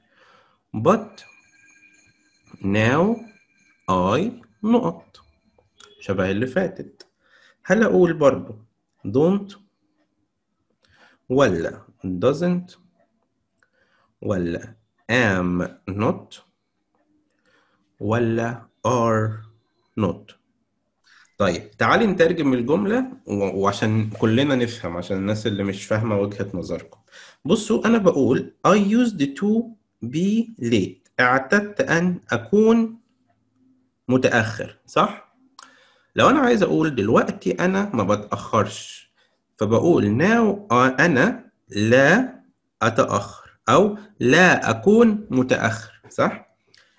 but now I نقط شبه اللي فاتت هل أقول برضو don't ولا doesn't ولا am not ولا are not طيب تعالي نترجم الجملة وعشان كلنا نفهم عشان الناس اللي مش فاهمة وجهة نظركم بصوا أنا بقول I used to be late اعتدت أن أكون متأخر صح؟ لو أنا عايز أقول دلوقتي أنا ما بتأخرش فبقول now أنا لا أتأخر أو لا أكون متأخر صح؟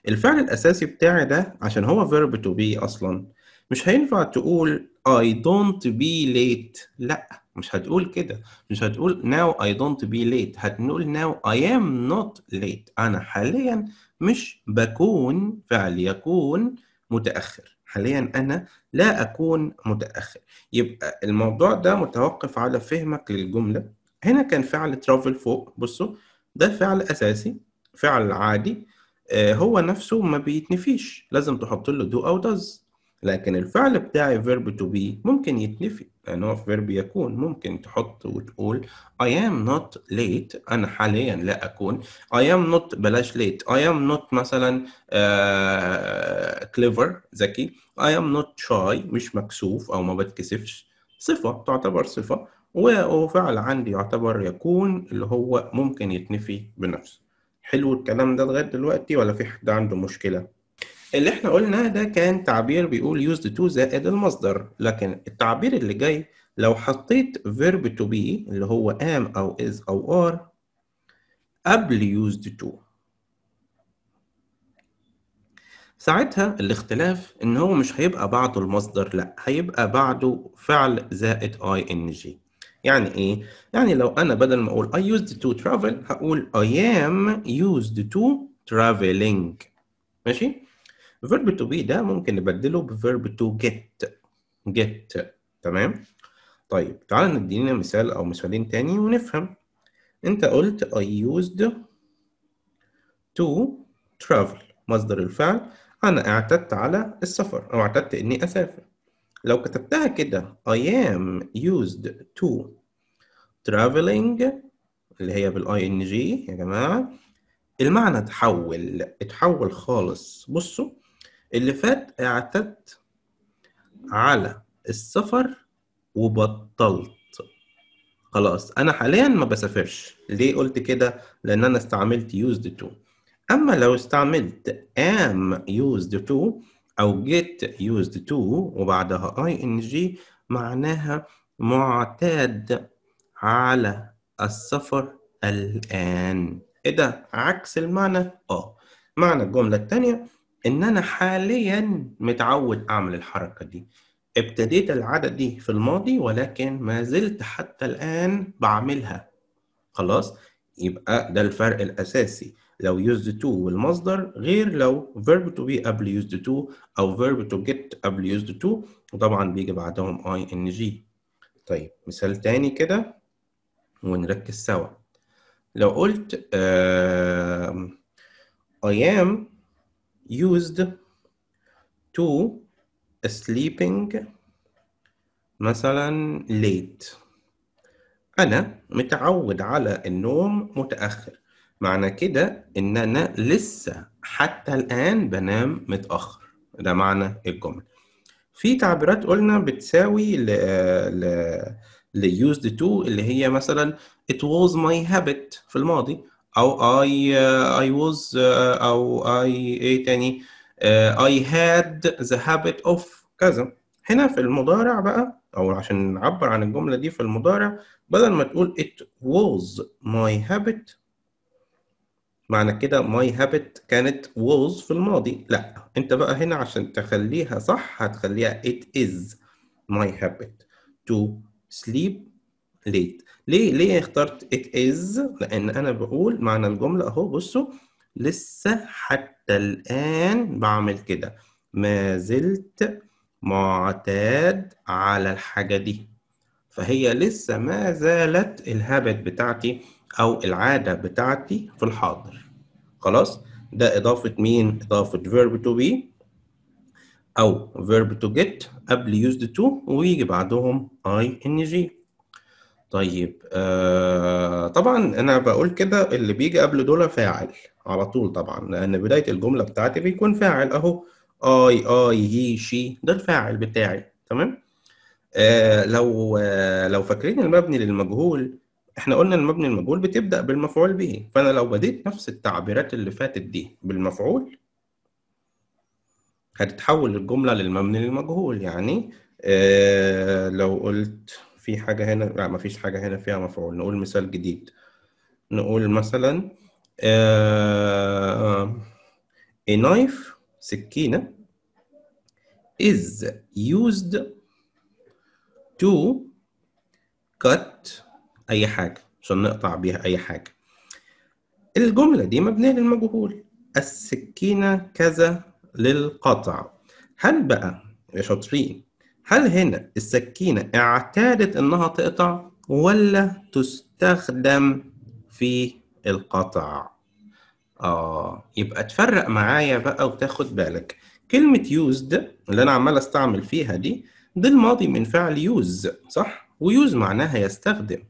الفعل الأساسي بتاعي ده عشان هو verb to be أصلا مش هينفع تقول I don't be late لأ مش هتقول كده مش هتقول now I don't be late هتقول now I am not late أنا حاليا مش بكون فعل يكون متأخر حاليا أنا لا أكون متأخر يبقى الموضوع ده متوقف على فهمك للجملة هنا كان فعل travel فوق بصوا ده فعل أساسي فعل عادي آه، هو نفسه ما بيتنفيش لازم تحط له دو او داز لكن الفعل بتاعي فيرب تو بي ممكن يتنفي لان هو فيرب يكون ممكن تحط وتقول I am not late انا حاليا لا اكون I am not بلاش late I am not مثلا uh, clever ذكي I am not shy مش مكسوف او ما بتكسفش صفة تعتبر صفة وفعل عندي يعتبر يكون اللي هو ممكن يتنفي بنفسه حلو الكلام ده لغايه دلوقتي ولا في حد عنده مشكله اللي احنا قلنا ده كان تعبير بيقول يوزد تو زائد المصدر لكن التعبير اللي جاي لو حطيت verb to be اللي هو am او is او are قبل يوزد تو ساعتها الاختلاف ان هو مش هيبقى بعده المصدر لا هيبقى بعده فعل زائد ing يعني ايه؟ يعني لو انا بدل ما اقول I used to travel هقول I am used to traveling ماشي؟ verb to be ده ممكن نبدله ب verb to get get تمام؟ طيب تعالى ندينا مثال او مثالين تاني ونفهم انت قلت I used to travel مصدر الفعل انا اعتدت على السفر او اعتدت اني اسافر لو كتبتها كده I am used to traveling اللي هي بالاي ان جي يا جماعه المعنى اتحول اتحول خالص بصوا اللي فات اعتدت على السفر وبطلت خلاص انا حاليا ما بسافرش ليه قلت كده لان انا استعملت used to اما لو استعملت am used to أو get used to وبعدها ing معناها معتاد على السفر الآن إيه ده عكس المعنى آه معنى الجملة التانية إن أنا حاليا متعود أعمل الحركة دي ابتديت العادة دي في الماضي ولكن ما زلت حتى الآن بعملها خلاص يبقى ده الفرق الأساسي لو used to والمصدر غير لو verb to be قبل used to أو verb to get قبل used to وطبعا بيجي بعدهم ing طيب مثال تاني كده ونركز سوا لو قلت uh, I am used to sleeping مثلا late أنا متعود على النوم متأخر معنى كده ان انا لسه حتى الان بنام متاخر ده معنى الجمله في تعبيرات قلنا بتساوي ل ل ل used to اللي هي مثلا it was my habit في الماضي او I uh, I was uh, او I ايه تاني uh, I had the habit of كذا هنا في المضارع بقى او عشان نعبر عن الجمله دي في المضارع بدل ما تقول it was my habit معنى كده ماي هابت كانت was في الماضي لا انت بقى هنا عشان تخليها صح هتخليها it is my habit to sleep late ليه ليه اخترت it is لان انا بقول معنى الجمله اهو بصوا لسه حتى الان بعمل كده ما زلت معتاد على الحاجه دي فهي لسه ما زالت الهابت بتاعتي او العاده بتاعتي في الحاضر خلاص ده اضافه مين اضافه verb to be او verb to get قبل used to ويجي بعدهم ing طيب آه طبعا انا بقول كده اللي بيجي قبل دول فاعل على طول طبعا لان بدايه الجمله بتاعتي بيكون فاعل اهو اي اي هي شي ده الفاعل بتاعي تمام آه لو آه لو فاكرين المبني للمجهول احنا قلنا المبني المجهول بتبدا بالمفعول به فانا لو بديت نفس التعبيرات اللي فاتت دي بالمفعول هتتحول الجمله للمبني المجهول يعني آه لو قلت في حاجه هنا لا مفيش حاجه هنا فيها مفعول نقول مثال جديد نقول مثلا آه a knife سكينه is used to cut اي حاجه عشان نقطع بيها اي حاجه الجمله دي مبنيه للمجهول السكينه كذا للقطع هل بقى يا شاطرين هل هنا السكينه اعتادت انها تقطع ولا تستخدم في القطع اه يبقى تفرق معايا بقى وتاخد بالك كلمة used اللي أنا عمال أستعمل فيها دي دي الماضي من فعل use صح؟ ويوز معناها يستخدم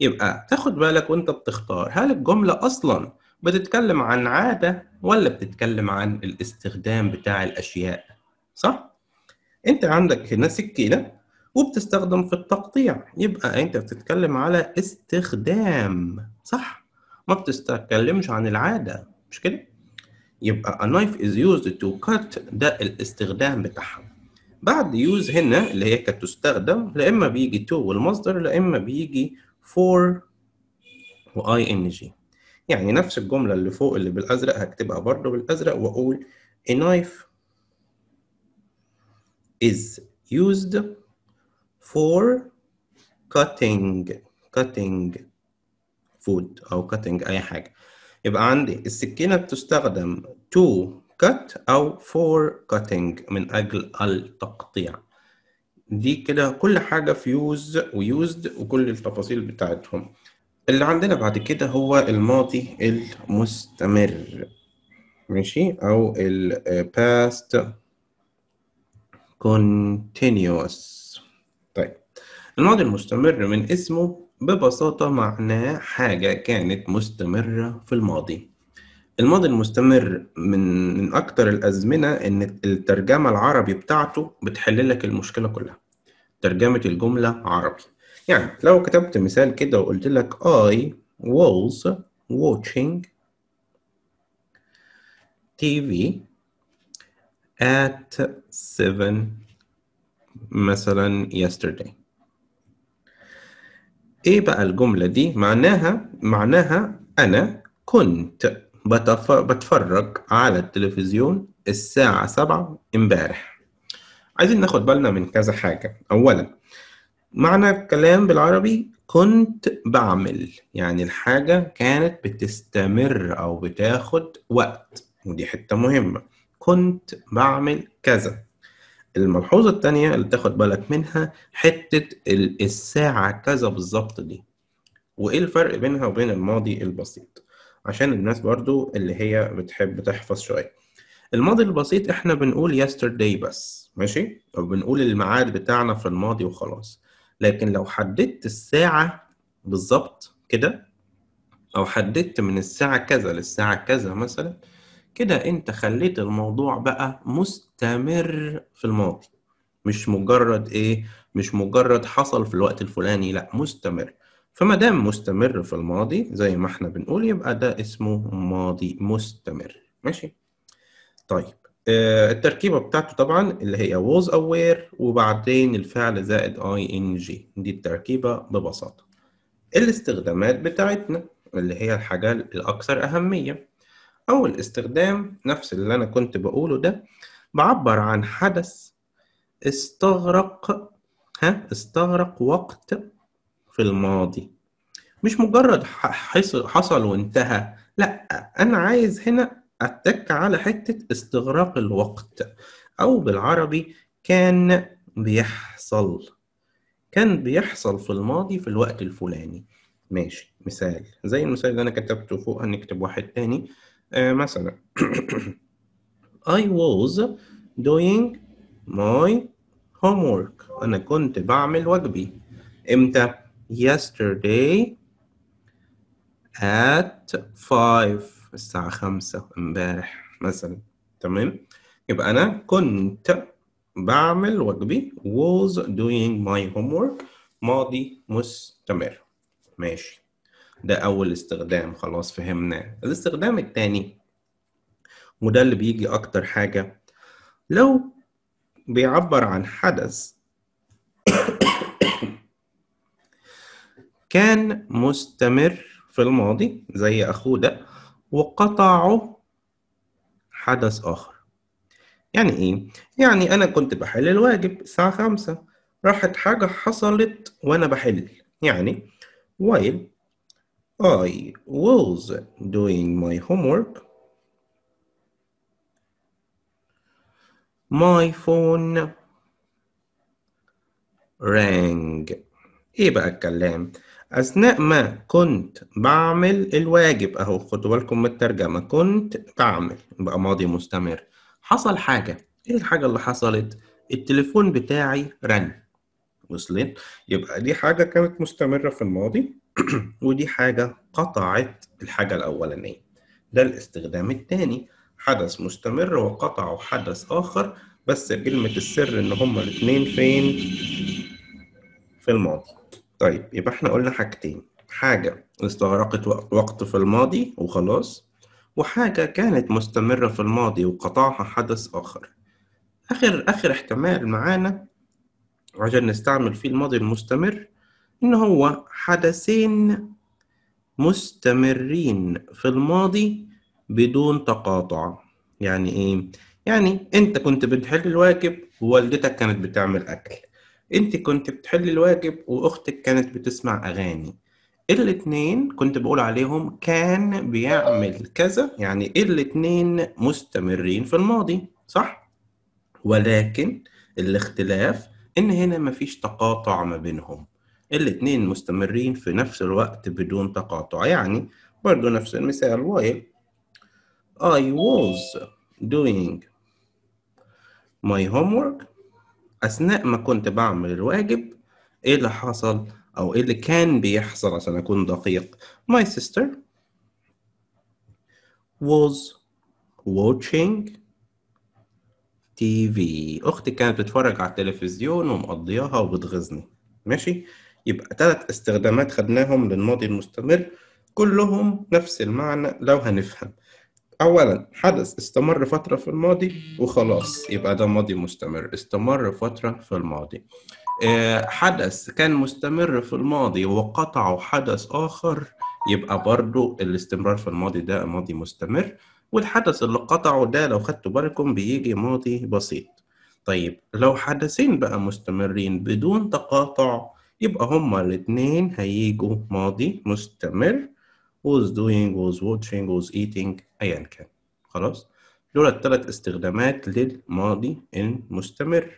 يبقى تاخد بالك وانت بتختار هل الجملة أصلا بتتكلم عن عادة ولا بتتكلم عن الاستخدام بتاع الأشياء صح؟ انت عندك هنا سكينة وبتستخدم في التقطيع يبقى انت بتتكلم على استخدام صح؟ ما بتتكلمش عن العادة مش كده؟ يبقى a knife is used to cut ده الاستخدام بتاعها بعد use هنا اللي هي كانت تستخدم لا اما بيجي to والمصدر لا اما بيجي فور واي ان جي يعني نفس الجملة اللي فوق اللي بالأزرق هكتبها برضه بالأزرق وأقول a knife is used for cutting cutting food أو cutting أي حاجة يبقى عندي السكينة بتستخدم to cut أو for cutting من أجل التقطيع دي كده كل حاجة في ويوزد وكل التفاصيل بتاعتهم اللي عندنا بعد كده هو الماضي المستمر ماشي أو ال past continuous طيب الماضي المستمر من اسمه ببساطة معناه حاجة كانت مستمرة في الماضي الماضي المستمر من من اكتر الازمنه ان الترجمه العربي بتاعته بتحل لك المشكله كلها ترجمه الجمله عربي يعني لو كتبت مثال كده وقلت لك I was watching TV at 7 مثلا yesterday ايه بقى الجملة دي معناها معناها انا كنت بتف... بتفرج على التلفزيون الساعة سبعة امبارح عايزين ناخد بالنا من كذا حاجة أولا معنى الكلام بالعربي كنت بعمل يعني الحاجة كانت بتستمر أو بتاخد وقت ودي حتة مهمة كنت بعمل كذا الملحوظة التانية اللي تاخد بالك منها حتة الساعة كذا بالظبط دي وإيه الفرق بينها وبين الماضي البسيط عشان الناس برضو اللي هي بتحب تحفظ شوية الماضي البسيط احنا بنقول yesterday بس ماشي او بنقول الميعاد بتاعنا في الماضي وخلاص لكن لو حددت الساعة بالظبط كده او حددت من الساعة كذا للساعة كذا مثلا كده انت خليت الموضوع بقى مستمر في الماضي مش مجرد ايه مش مجرد حصل في الوقت الفلاني لا مستمر فما دام مستمر في الماضي زي ما احنا بنقول يبقى ده اسمه ماضي مستمر ماشي طيب آه التركيبه بتاعته طبعا اللي هي was aware وبعدين الفعل زائد ing دي التركيبه ببساطه الاستخدامات بتاعتنا اللي هي الحاجه الاكثر اهميه اول استخدام نفس اللي انا كنت بقوله ده بعبر عن حدث استغرق ها استغرق وقت في الماضي مش مجرد حصل وانتهى لا انا عايز هنا اتك على حته استغراق الوقت او بالعربي كان بيحصل كان بيحصل في الماضي في الوقت الفلاني ماشي مثال زي المثال اللي انا كتبته فوق هنكتب واحد تاني آه مثلا I was doing my homework انا كنت بعمل واجبي امتى yesterday at 5 الساعة 5 امبارح مثلا تمام يبقى أنا كنت بعمل واجبي was doing my homework ماضي مستمر ماشي ده أول استخدام خلاص فهمناه الاستخدام التاني وده اللي بيجي أكتر حاجة لو بيعبر عن حدث كان مستمر في الماضي زي أخوه ده وقطعه حدث آخر يعني إيه؟ يعني أنا كنت بحل الواجب الساعة خمسة راحت حاجة حصلت وأنا بحل يعني while I was doing my homework my phone rang إيه بقى الكلام؟ أثناء ما كنت بعمل الواجب أهو خدوا بالكم من الترجمة كنت بعمل بقى ماضي مستمر حصل حاجة إيه الحاجة اللي حصلت؟ التليفون بتاعي رن وصلت يبقى دي حاجة كانت مستمرة في الماضي ودي حاجة قطعت الحاجة الأولانية ده الاستخدام التاني حدث مستمر وقطعه حدث آخر بس كلمة السر إن هما الاتنين فين في الماضي طيب يبقى احنا قلنا حاجتين حاجة استغرقت وقت في الماضي وخلاص وحاجة كانت مستمرة في الماضي وقطعها حدث آخر آخر آخر احتمال معانا عشان نستعمل فيه الماضي المستمر إن هو حدثين مستمرين في الماضي بدون تقاطع يعني إيه؟ يعني أنت كنت بتحل الواجب ووالدتك كانت بتعمل أكل انت كنت بتحلي الواجب واختك كانت بتسمع اغاني الاتنين كنت بقول عليهم كان بيعمل كذا يعني الاتنين مستمرين في الماضي صح ولكن الاختلاف ان هنا مفيش تقاطع ما بينهم الاتنين مستمرين في نفس الوقت بدون تقاطع يعني برضو نفس المثال while I was doing my homework اثناء ما كنت بعمل الواجب ايه اللي حصل او ايه اللي كان بيحصل عشان اكون دقيق my sister was watching تي في اختي كانت بتتفرج على التلفزيون ومقضياها وبتغيظني ماشي يبقى ثلاث استخدامات خدناهم للماضي المستمر كلهم نفس المعنى لو هنفهم اولا حدث استمر فتره في الماضي وخلاص يبقى ده ماضي مستمر استمر فتره في الماضي آه، حدث كان مستمر في الماضي وقطعه حدث آخر يبقى برضو الاستمرار في الماضي ده ماضي مستمر والحدث اللي قطعه ده لو خدتوا بالكم بيجي ماضي بسيط طيب لو حدثين بقى مستمرين بدون تقاطع يبقى هما الاتنين هيجوا ماضي مستمر was doing was watching was eating أيا كان خلاص دول الثلاث استخدامات للماضي المستمر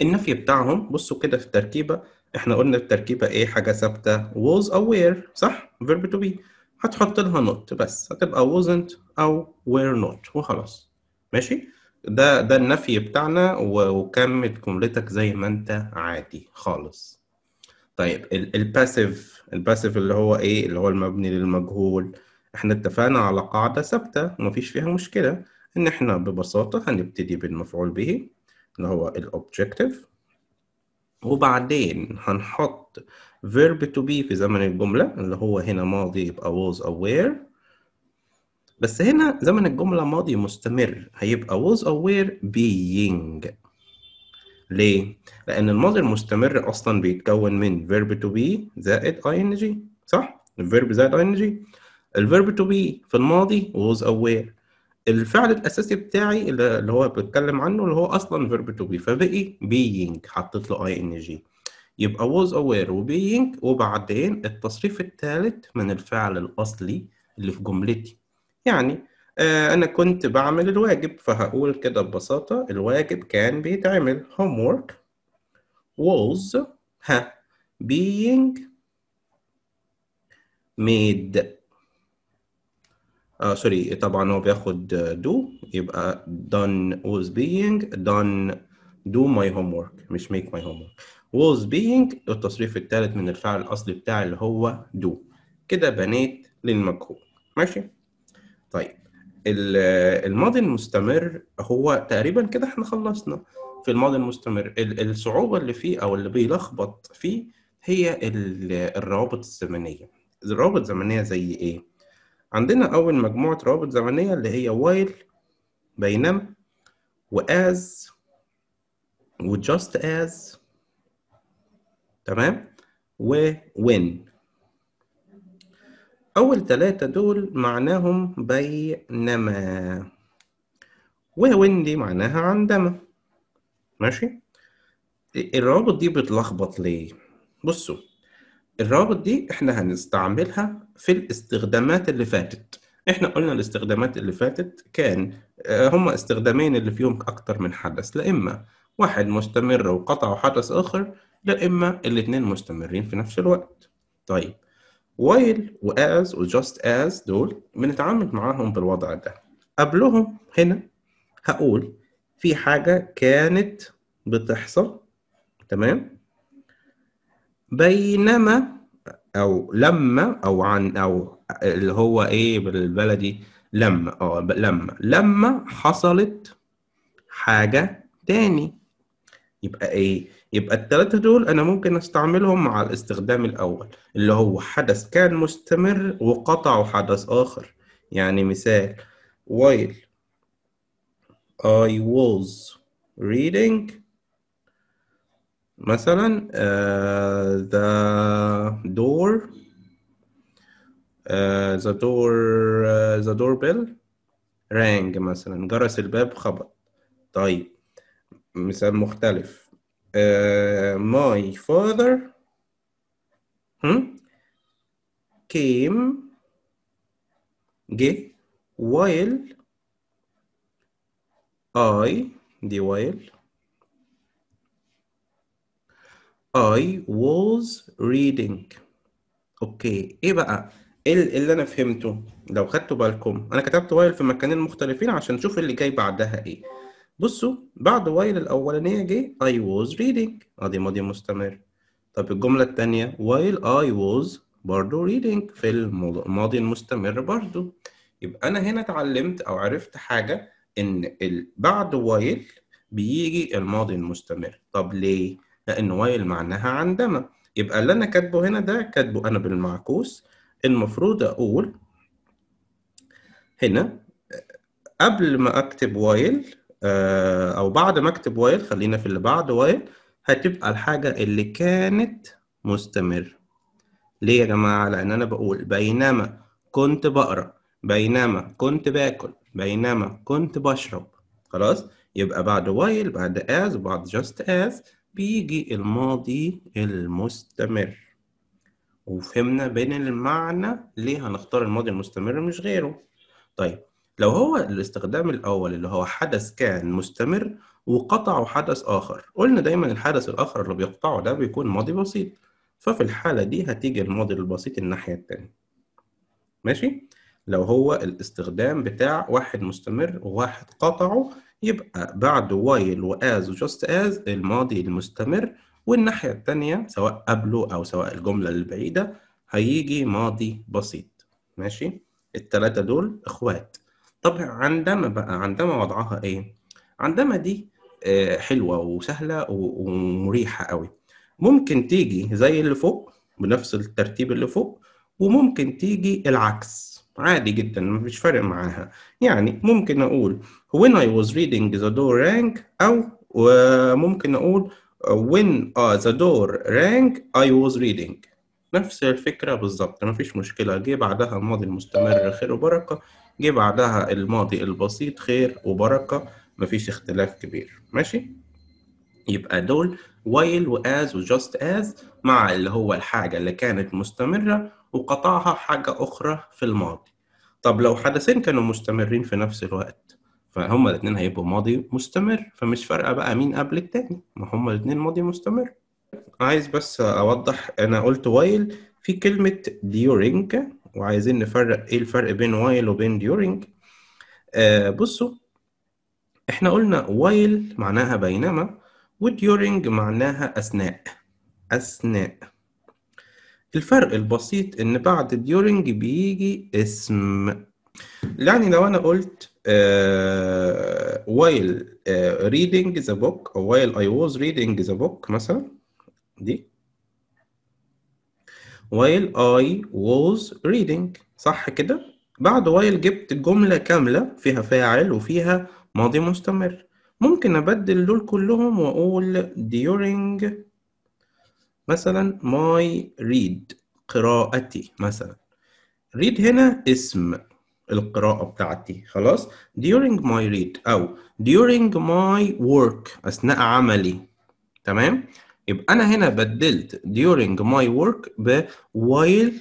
النفي بتاعهم بصوا كده في التركيبة احنا قلنا التركيبة ايه حاجة ثابتة was aware were صح verb to be هتحط لها not بس هتبقى wasn't أو were not وخلاص ماشي ده ده النفي بتاعنا وكمل جملتك زي ما انت عادي خالص طيب الباسيف الباسيف اللي هو ايه اللي هو المبني للمجهول احنا اتفقنا على قاعدة ثابتة مفيش فيها مشكلة ان احنا ببساطة هنبتدي بالمفعول به اللي هو الاوبجكتيف وبعدين هنحط verb to be في زمن الجملة اللي هو هنا ماضي يبقى was aware بس هنا زمن الجملة ماضي مستمر هيبقى was aware being ليه؟ لأن الماضي المستمر أصلا بيتكون من verb to be زائد ing صح؟ verb زائد ing الفيرب to be في الماضي was aware الفعل الأساسي بتاعي اللي هو بتكلم عنه اللي هو أصلا verb to be فبقي being حطيت له ing يبقى was aware وbeing وبعدين التصريف الثالث من الفعل الأصلي اللي في جملتي يعني آه، انا كنت بعمل الواجب فهقول كده ببساطه الواجب كان بيتعمل homework was ها being made آه سوري طبعا هو بياخد do يبقى done was being done do my homework مش make my homework was being التصريف الثالث من الفعل الاصلي بتاعي اللي هو do كده بنيت للمجهول ماشي طيب الماضي المستمر هو تقريبا كده احنا خلصنا في الماضي المستمر الصعوبة اللي فيه أو اللي بيلخبط فيه هي الروابط الزمنية الروابط الزمنيه زي إيه؟ عندنا أول مجموعة روابط زمنية اللي هي while بينما واز وجاست as تمام و when أول ثلاثة دول معناهم بينما وين دي معناها عندما ماشي الروابط دي بتلخبط ليه بصوا الروابط دي احنا هنستعملها في الاستخدامات اللي فاتت احنا قلنا الاستخدامات اللي فاتت كان آه، هما استخدامين اللي فيهم اكتر من حدث لا اما واحد مستمر وقطع حدث اخر لا اما الاتنين مستمرين في نفس الوقت طيب while واز وجاست as دول بنتعامل معاهم بالوضع ده قبلهم هنا هقول في حاجة كانت بتحصل تمام بينما أو لما أو عن أو اللي هو إيه بالبلدي لما اه لما لما حصلت حاجة تاني يبقى إيه يبقى الثلاثة دول أنا ممكن أستعملهم مع الاستخدام الأول اللي هو حدث كان مستمر وقطعه حدث آخر يعني مثال while I was reading مثلا uh, the door uh, the door uh, the doorbell rang مثلا جرس الباب خبط طيب مثال مختلف آه، my father hmm, came جه while I دي while I was reading اوكي ايه بقى إيه, ايه اللي انا فهمته لو خدتوا بالكم انا كتبت while في مكانين مختلفين عشان نشوف اللي جاي بعدها ايه بصوا بعد while الأولانية جه I was reading أدي ماضي مستمر طب الجملة التانية while I was برضو reading في الماضي المستمر برضو يبقى أنا هنا اتعلمت أو عرفت حاجة إن بعد while بيجي الماضي المستمر طب ليه؟ لأن while معناها عندما يبقى اللي أنا كاتبه هنا ده كاتبه أنا بالمعكوس المفروض أقول هنا قبل ما أكتب while آه، او بعد ما اكتب وايل خلينا في اللي بعد وايل هتبقى الحاجه اللي كانت مستمر ليه يا جماعه لان انا بقول بينما كنت بقرا بينما كنت باكل بينما كنت بشرب خلاص يبقى بعد وايل بعد از بعد جاست از بيجي الماضي المستمر وفهمنا بين المعنى ليه هنختار الماضي المستمر مش غيره طيب لو هو الاستخدام الأول اللي هو حدث كان مستمر وقطعه حدث آخر قلنا دايما الحدث الآخر اللي بيقطعه ده بيكون ماضي بسيط ففي الحالة دي هتيجي الماضي البسيط الناحية التانية ماشي؟ لو هو الاستخدام بتاع واحد مستمر وواحد قطعه يبقى بعد وايل واز وجاست از الماضي المستمر والناحية التانية سواء قبله أو سواء الجملة البعيدة هيجي ماضي بسيط ماشي التلاتة دول إخوات طب عندما بقى عندما وضعها ايه عندما دي آه، حلوه وسهله ومريحه قوي ممكن تيجي زي اللي فوق بنفس الترتيب اللي فوق وممكن تيجي العكس عادي جدا فيش فرق معاها يعني ممكن اقول when I was reading the door rang او ممكن اقول when آه، the door rang I was reading نفس الفكرة بالظبط مفيش مشكلة جه بعدها الماضي المستمر خير وبركة جه بعدها الماضي البسيط خير وبركة مفيش اختلاف كبير ماشي يبقى دول while وas وجاست as مع اللي هو الحاجة اللي كانت مستمرة وقطعها حاجة أخرى في الماضي طب لو حدثين كانوا مستمرين في نفس الوقت فهم الاتنين هيبقوا ماضي مستمر فمش فارقة بقى مين قبل التاني ما هم الاتنين ماضي مستمر عايز بس أوضح أنا قلت while في كلمة during وعايزين نفرق ايه الفرق بين while وبين during آه بصوا احنا قلنا while معناها بينما وديورينج معناها اثناء اثناء الفرق البسيط ان بعد during بيجي اسم يعني لو انا قلت آه، while آه، reading the book او while I was reading the book مثلا دي while I was reading صح كده بعد while جبت جملة كاملة فيها فاعل وفيها ماضي مستمر ممكن أبدل دول كلهم وأقول during مثلا my read قراءتي مثلا read هنا اسم القراءة بتاعتي خلاص during my read أو during my work أثناء عملي تمام يبقى انا هنا بدلت during my work ب while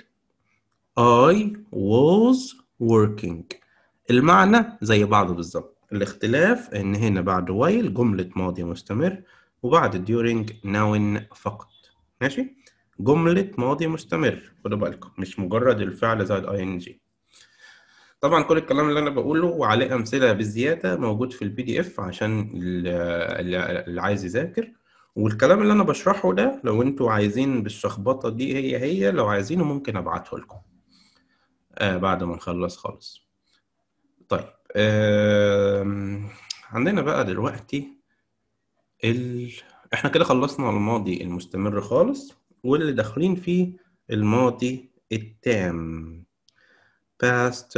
I was working المعنى زي بعضه بالظبط الاختلاف ان هنا بعد while جملة ماضي مستمر وبعد during noun فقط ماشي جملة ماضي مستمر خدوا بالكم مش مجرد الفعل زائد ing طبعا كل الكلام اللي انا بقوله وعليه امثله بالزياده موجود في البي دي اف عشان اللي عايز يذاكر والكلام اللي انا بشرحه ده لو انتوا عايزين بالشخبطه دي هي هي لو عايزينه ممكن ابعته لكم آه بعد ما نخلص خالص طيب آه عندنا بقى دلوقتي ال... احنا كده خلصنا الماضي المستمر خالص واللي داخلين فيه الماضي التام past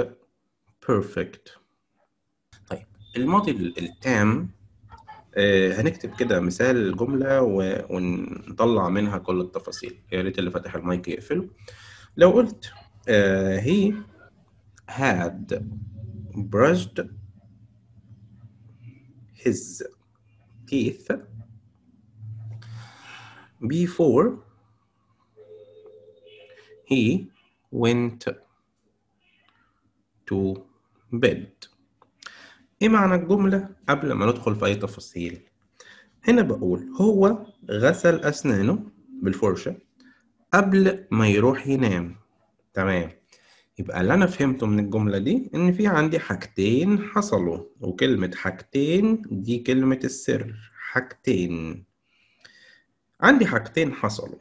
perfect طيب الماضي التام آه، هنكتب كده مثال جملة ونطلع منها كل التفاصيل يا ريت اللي فاتح المايك يقفله لو قلت آه، he had brushed his teeth before he went to bed إيه معنى الجملة قبل ما ندخل في أي تفاصيل؟ هنا بقول هو غسل أسنانه بالفرشة قبل ما يروح ينام تمام يبقى اللي أنا فهمته من الجملة دي إن في عندي حاجتين حصلوا وكلمة حاجتين دي كلمة السر حاجتين عندي حاجتين حصلوا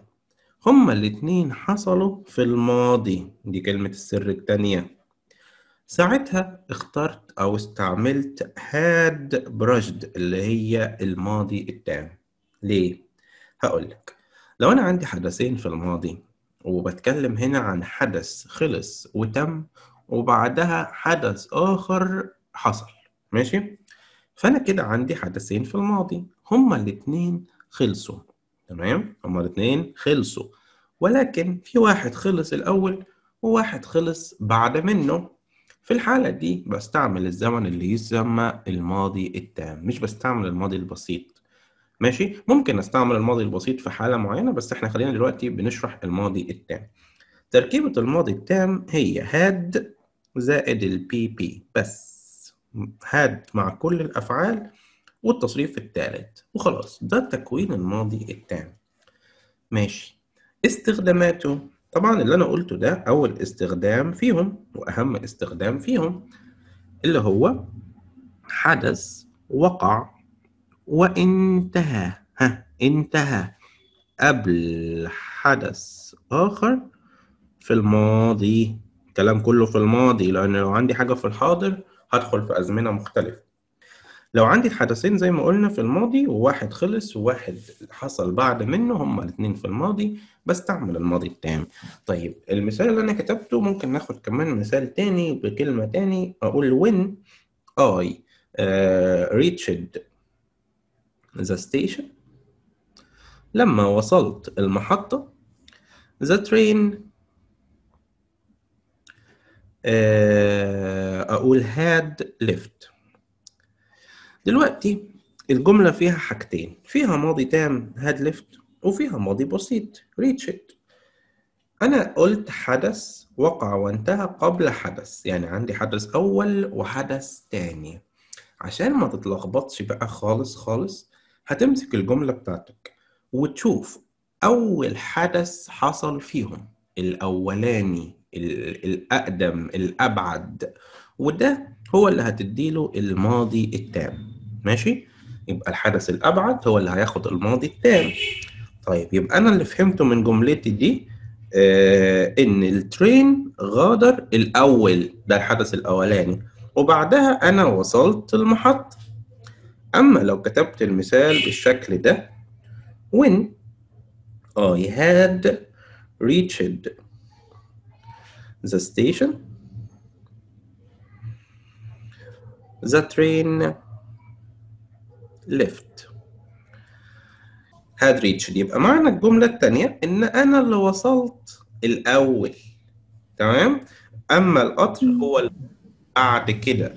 هما الاتنين حصلوا في الماضي دي كلمة السر التانية ساعتها اخترت أو استعملت had brushed اللي هي الماضي التام ليه؟ هقولك لو أنا عندي حدثين في الماضي وبتكلم هنا عن حدث خلص وتم وبعدها حدث آخر حصل ماشي؟ فأنا كده عندي حدثين في الماضي هما الاتنين خلصوا تمام؟ هما الاتنين خلصوا ولكن في واحد خلص الأول وواحد خلص بعد منه في الحالة دي بستعمل الزمن اللي يسمى الماضي التام مش بستعمل الماضي البسيط ماشي ممكن استعمل الماضي البسيط في حالة معينة بس احنا خلينا دلوقتي بنشرح الماضي التام تركيبة الماضي التام هي had زائد ال بي بس had مع كل الأفعال والتصريف الثالث وخلاص ده تكوين الماضي التام ماشي استخداماته طبعا اللي انا قلته ده اول استخدام فيهم واهم استخدام فيهم اللي هو حدث وقع وانتهى ها انتهى قبل حدث اخر في الماضي الكلام كله في الماضي لان لو عندي حاجه في الحاضر هدخل في ازمنه مختلفه لو عندي الحدثين زي ما قلنا في الماضي وواحد خلص وواحد حصل بعد منه هما الاثنين في الماضي بستعمل الماضي التام طيب المثال اللي انا كتبته ممكن ناخد كمان مثال تاني بكلمة تاني اقول when I آه، reached the station لما وصلت المحطة the train آه، أقول had left دلوقتي الجملة فيها حاجتين فيها ماضي تام هاد ليفت وفيها ماضي بسيط ريتش ات أنا قلت حدث وقع وانتهى قبل حدث يعني عندي حدث أول وحدث تاني عشان ما تتلخبطش بقى خالص خالص هتمسك الجملة بتاعتك وتشوف أول حدث حصل فيهم الأولاني الأقدم الأبعد وده هو اللي هتديله الماضي التام ماشي يبقى الحدث الابعد هو اللي هياخد الماضي التام طيب يبقى انا اللي فهمته من جملتي دي آه ان الترين غادر الاول ده الحدث الاولاني وبعدها انا وصلت المحطه اما لو كتبت المثال بالشكل ده when I had reached the station the train ليفت had reached يبقى معنى الجملة الثانية إن أنا اللي وصلت الأول تمام أما القطر هو بعد كده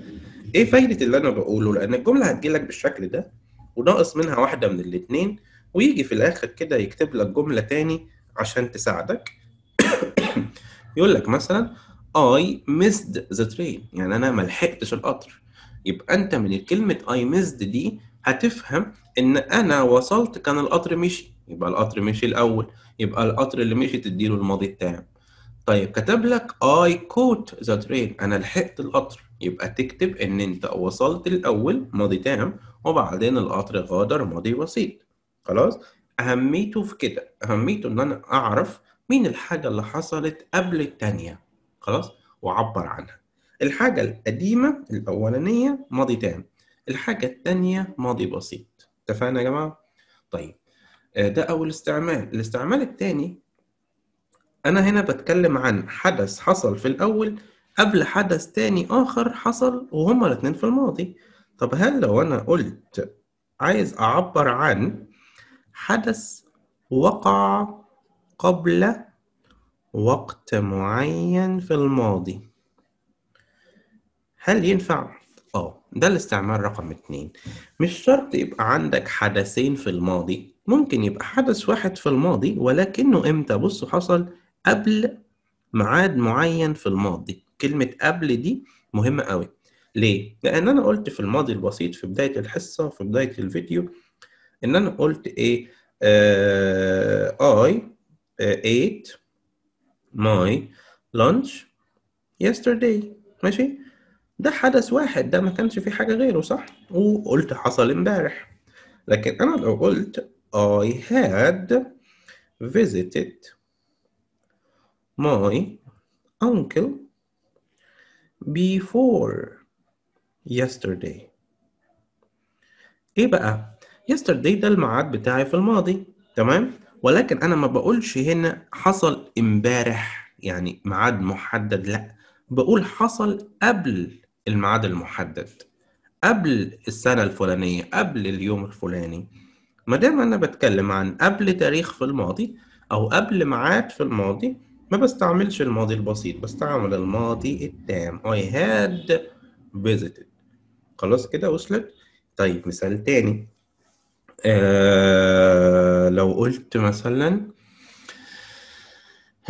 إيه فايدة اللي أنا بقوله لأن الجملة هتجيلك بالشكل ده وناقص منها واحدة من الاثنين ويجي في الآخر كده يكتب لك جملة تاني عشان تساعدك يقول لك مثلا I missed the train يعني أنا ملحقتش القطر يبقى أنت من كلمة I missed دي هتفهم ان انا وصلت كان القطر مشي يبقى القطر مشي الاول يبقى القطر اللي مشي تديله الماضي التام طيب كتب لك اي كوت ذا ترين انا لحقت القطر يبقى تكتب ان انت وصلت الاول ماضي تام وبعدين القطر غادر ماضي بسيط خلاص اهميته في كده اهميته ان انا اعرف مين الحاجه اللي حصلت قبل الثانيه خلاص واعبر عنها الحاجه القديمه الاولانيه ماضي تام الحاجة التانية ماضي بسيط اتفقنا يا جماعة؟ طيب آه، ده أول استعمال الاستعمال التاني أنا هنا بتكلم عن حدث حصل في الأول قبل حدث تاني آخر حصل وهما الاتنين في الماضي طب هل لو أنا قلت عايز أعبر عن حدث وقع قبل وقت معين في الماضي هل ينفع ده الاستعمار رقم اتنين مش شرط يبقى عندك حدثين في الماضي ممكن يبقى حدث واحد في الماضي ولكنه امتى بصوا حصل قبل ميعاد معين في الماضي كلمة قبل دي مهمة قوي ليه؟ لأن أنا قلت في الماضي البسيط في بداية الحصة في بداية الفيديو إن أنا قلت إيه آه I آه، ate my lunch yesterday ماشي؟ ده حدث واحد ده ما كانش فيه حاجة غيره صح وقلت حصل امبارح لكن أنا لو قلت I had visited my uncle before yesterday ايه بقى yesterday ده الميعاد بتاعي في الماضي تمام ولكن انا ما بقولش هنا حصل امبارح يعني ميعاد محدد لا بقول حصل قبل الميعاد المحدد قبل السنة الفلانية قبل اليوم الفلاني ما دام أنا بتكلم عن قبل تاريخ في الماضي أو قبل ميعاد في الماضي ما بستعملش الماضي البسيط بستعمل الماضي التام I had visited خلاص كده وصلت طيب مثال تاني آه لو قلت مثلا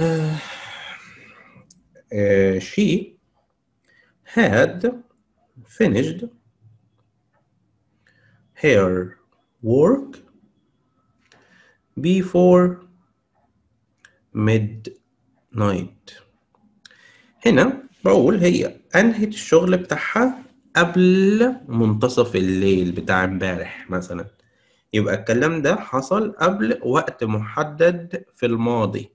آه آه she had finished her work before midnight هنا بقول هي انهت الشغل بتاعها قبل منتصف الليل بتاع امبارح مثلا يبقى الكلام ده حصل قبل وقت محدد في الماضي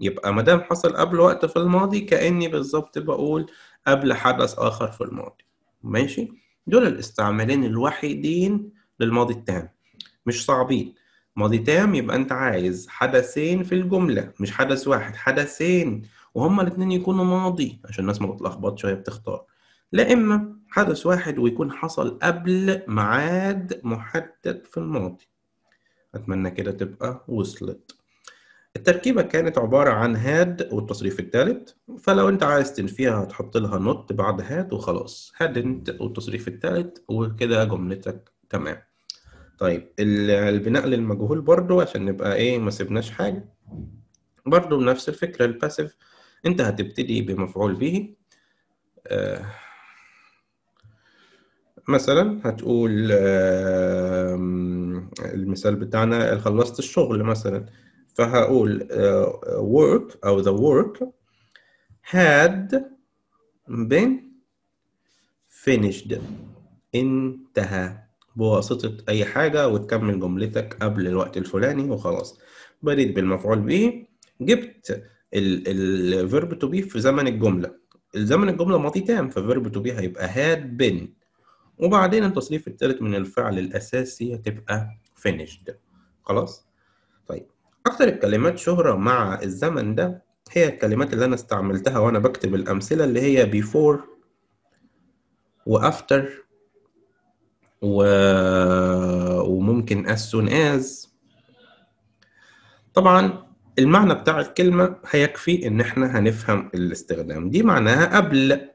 يبقى ما دام حصل قبل وقت في الماضي كاني بالظبط بقول قبل حدث آخر في الماضي ماشي دول الاستعمالين الوحيدين للماضي التام مش صعبين ماضي تام يبقى انت عايز حدثين في الجملة مش حدث واحد حدثين وهما الاتنين يكونوا ماضي عشان الناس ما تتلخبطش وهي بتختار لا إما حدث واحد ويكون حصل قبل ميعاد محدد في الماضي أتمنى كده تبقى وصلت التركيبة كانت عبارة عن هاد والتصريف الثالث فلو انت عايز تنفيها هتحط لها نوت بعد هاد وخلاص هاد انت والتصريف الثالث وكده جملتك تمام طيب البناء للمجهول برضو عشان نبقى ايه ما سيبناش حاجة برضو نفس الفكرة الباسيف انت هتبتدي بمفعول به آه، مثلا هتقول المثال بتاعنا خلصت الشغل مثلا فهقول uh, work أو the work had been finished انتهى بواسطة أي حاجة وتكمل جملتك قبل الوقت الفلاني وخلاص بديت بالمفعول به جبت الفيرب تو بي في زمن الجملة الزمن الجملة ماضي تام فالفيرب تو بي هيبقى had been وبعدين التصريف الثالث من الفعل الأساسي هتبقى finished خلاص أكتر الكلمات شهرة مع الزمن ده هي الكلمات اللي أنا استعملتها وأنا بكتب الأمثلة اللي هي before و after و... وممكن as soon as طبعا المعنى بتاع الكلمة هيكفي إن إحنا هنفهم الاستخدام دي معناها قبل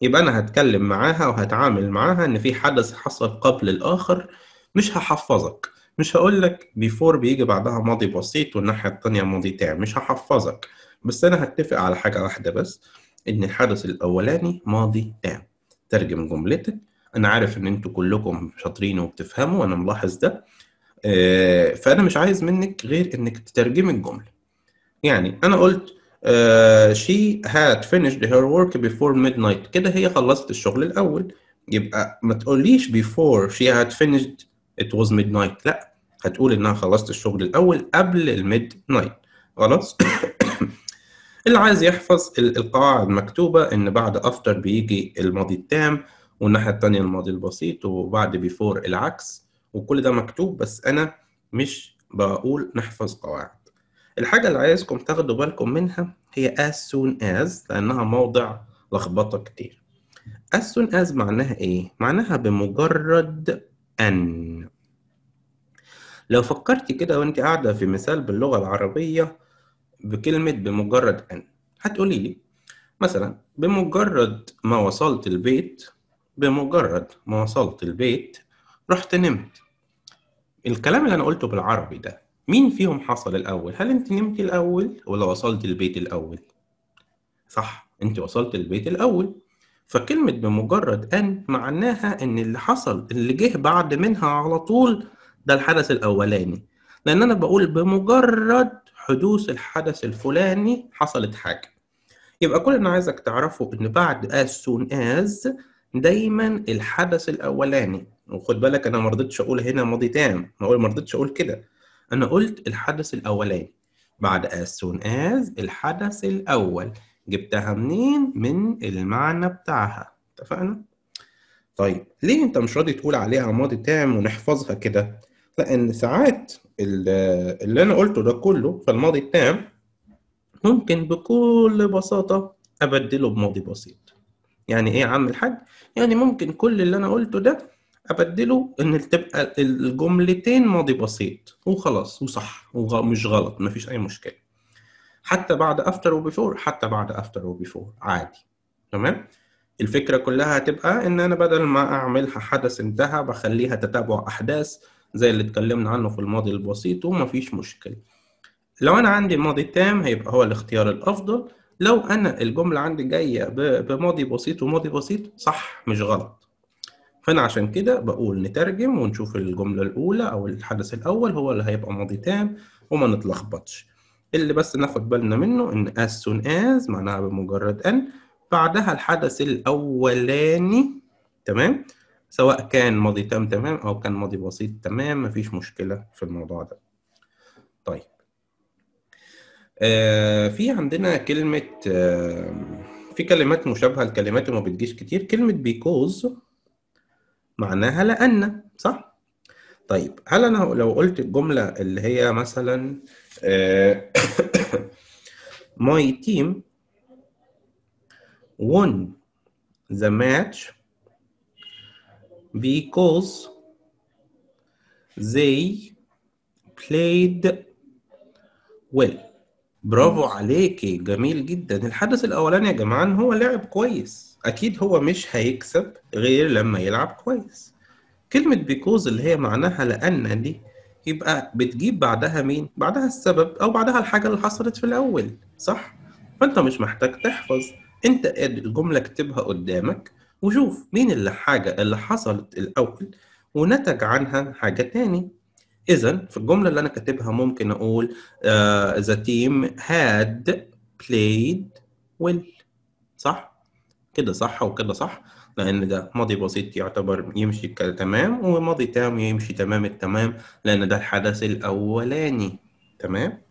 يبقى أنا هتكلم معاها وهتعامل معاها إن في حدث حصل قبل الآخر مش هحفظك مش هقول لك بيفور بيجي بعدها ماضي بسيط والناحية التانية ماضي تام مش هحفظك بس أنا هتفق على حاجة واحدة بس إن الحدث الأولاني ماضي تام ترجم جملتك أنا عارف إن أنتوا كلكم شاطرين وبتفهموا وأنا ملاحظ ده آه، فأنا مش عايز منك غير إنك تترجم الجملة يعني أنا قلت آه، she had finished her work before midnight كده هي خلصت الشغل الأول يبقى ما تقوليش before she had finished it was midnight لا هتقول انها خلصت الشغل الاول قبل الميد نايت خلاص اللي عايز يحفظ القواعد مكتوبة إن بعد أفتر بيجي الماضي التام والناحية التانية الماضي البسيط وبعد بيفور العكس وكل ده مكتوب بس أنا مش بقول نحفظ قواعد الحاجة اللي عايزكم تاخدوا بالكم منها هي as soon as لأنها موضع لخبطة كتير as soon as معناها إيه؟ معناها بمجرد أن لو فكرتي كده وانت قاعدة في مثال باللغة العربية بكلمة بمجرد أن هتقولي لي مثلا بمجرد ما وصلت البيت بمجرد ما وصلت البيت رحت نمت الكلام اللي أنا قلته بالعربي ده مين فيهم حصل الأول؟ هل أنت نمت الأول ولا وصلت البيت الأول؟ صح أنت وصلت البيت الأول فكلمة بمجرد أن معناها إن اللي حصل اللي جه بعد منها على طول ده الحدث الاولاني لان انا بقول بمجرد حدوث الحدث الفلاني حصلت حاجه يبقى كل اللي انا عايزك تعرفه ان بعد as soon as دايما الحدث الاولاني وخد بالك انا ما رضيتش اقول هنا ماضي تام ما اقول ما رضيتش اقول كده انا قلت الحدث الاولاني بعد as soon as الحدث الاول جبتها منين من المعنى بتاعها اتفقنا طيب ليه انت مش راضي تقول عليها ماضي تام ونحفظها كده لان ساعات اللي انا قلته ده كله في الماضي التام ممكن بكل بساطه ابدله بماضي بسيط يعني ايه يا عم الحاج يعني ممكن كل اللي انا قلته ده ابدله ان تبقى الجملتين ماضي بسيط وخلاص وصح ومش غلط مفيش اي مشكله حتى بعد افتر وبيفور حتى بعد افتر وبيفور عادي تمام الفكره كلها هتبقى ان انا بدل ما اعملها حدث انتهى بخليها تتابع احداث زي اللي اتكلمنا عنه في الماضي البسيط ومفيش مشكلة لو أنا عندي ماضي تام هيبقى هو الاختيار الأفضل لو أنا الجملة عندي جاية بماضي بسيط وماضي بسيط صح مش غلط فأنا عشان كده بقول نترجم ونشوف الجملة الأولى أو الحدث الأول هو اللي هيبقى ماضي تام وما نتلخبطش اللي بس ناخد بالنا منه إن as soon as معناها بمجرد أن بعدها الحدث الأولاني تمام سواء كان ماضي تام تمام او كان ماضي بسيط تمام مفيش مشكله في الموضوع ده طيب آه في عندنا كلمه آه في كلمات مشابهه لكلمات وما بتجيش كتير كلمه بيكوز معناها لان صح طيب هل انا لو قلت الجمله اللي هي مثلا ماي آه، my team won the match because they played well برافو عليكي جميل جدا الحدث الاولاني يا جماعه ان هو لعب كويس اكيد هو مش هيكسب غير لما يلعب كويس كلمه بيكوز اللي هي معناها لان دي يبقى بتجيب بعدها مين بعدها السبب او بعدها الحاجه اللي حصلت في الاول صح فانت مش محتاج تحفظ انت الجمله اكتبها قدامك وشوف مين اللي حاجة اللي حصلت الأول ونتج عنها حاجة تاني إذا في الجملة اللي أنا كاتبها ممكن أقول uh, the team had played well صح؟ كده صح وكده صح لأن ده ماضي بسيط يعتبر يمشي تمام وماضي تام يمشي تمام التمام لأن ده الحدث الأولاني تمام؟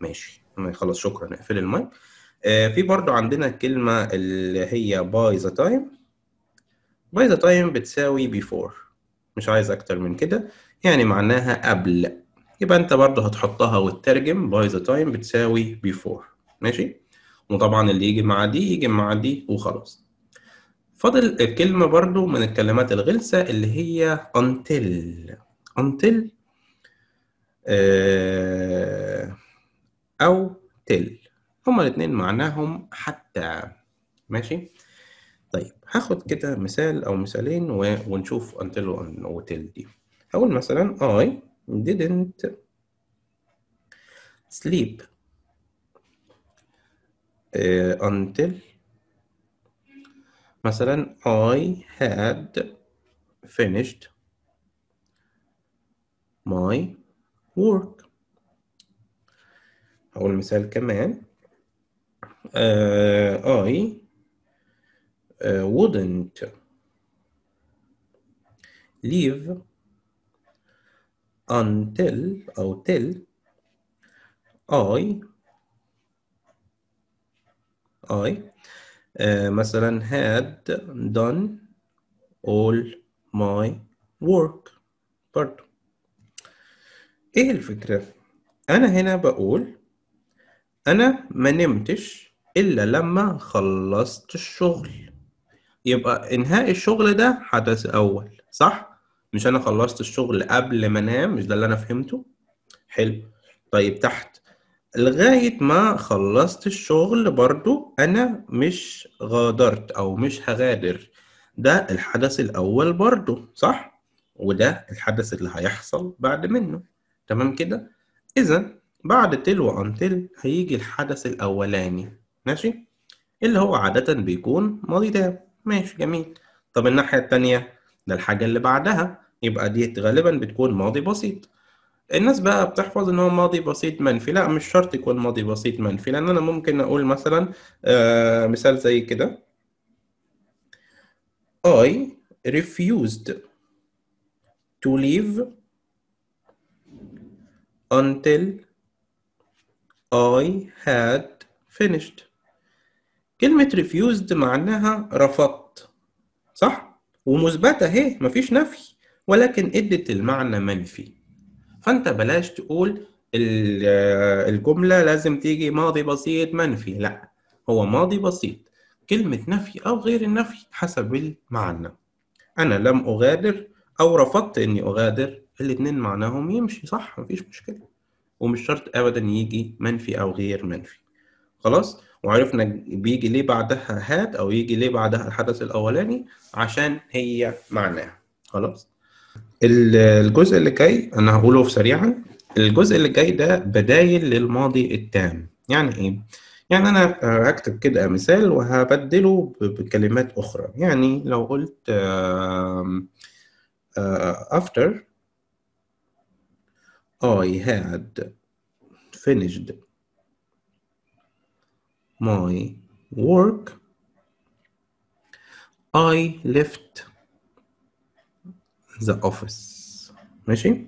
ماشي خلاص شكرا اقفل المايك آه في برضو عندنا كلمة اللي هي باي ذا تايم by the time بتساوي before مش عايز اكتر من كده يعني معناها قبل يبقى انت برضه هتحطها وتترجم by the time بتساوي before ماشي وطبعا اللي يجي مع دي يجي مع دي وخلاص فاضل الكلمة برضو من الكلمات الغلسة اللي هي until until آه، أو till هما الاتنين معناهم حتى ماشي طيب هاخد كده مثال أو مثالين ونشوف until وتل دي هقول مثلا I didn't sleep uh, until مثلا I had finished my work هقول مثال كمان uh, I Uh, wouldn't leave until أو till I I uh, مثلا had done all my work برضو ايه الفكرة؟ انا هنا بقول انا ما نمتش الا لما خلصت الشغل يبقى انهاء الشغل ده حدث اول صح مش انا خلصت الشغل قبل ما انام مش ده اللي انا فهمته حلو طيب تحت لغاية ما خلصت الشغل برضو أنا مش غادرت أو مش هغادر ده الحدث الأول برضو صح؟ وده الحدث اللي هيحصل بعد منه تمام كده؟ إذا بعد تل وأنتل هيجي الحدث الأولاني ماشي؟ اللي هو عادة بيكون ماضي تام ماشي جميل طب الناحية التانية ده الحاجة اللي بعدها يبقى دي غالبا بتكون ماضي بسيط الناس بقى بتحفظ ان هو ماضي بسيط منفي لا مش شرط يكون ماضي بسيط منفي لان انا ممكن اقول مثلا آه، مثال زي كده I refused to leave until I had finished كلمة refused معناها رفضت صح؟ ومثبتة اهي مفيش نفي ولكن ادت المعنى منفي فانت بلاش تقول الجملة لازم تيجي ماضي بسيط منفي لا هو ماضي بسيط كلمة نفي أو غير النفي حسب المعنى أنا لم أغادر أو رفضت إني أغادر الاتنين معناهم يمشي صح مفيش مشكلة ومش شرط أبدا يجي منفي أو غير منفي خلاص وعرفنا بيجي ليه بعدها هات او يجي ليه بعدها الحدث الاولاني عشان هي معناها خلاص الجزء اللي جاي انا هقوله سريعا الجزء اللي جاي ده بدايل للماضي التام يعني ايه يعني انا هكتب كده مثال وهبدله بكلمات اخرى يعني لو قلت آه، after I had finished my work. I left the office ماشي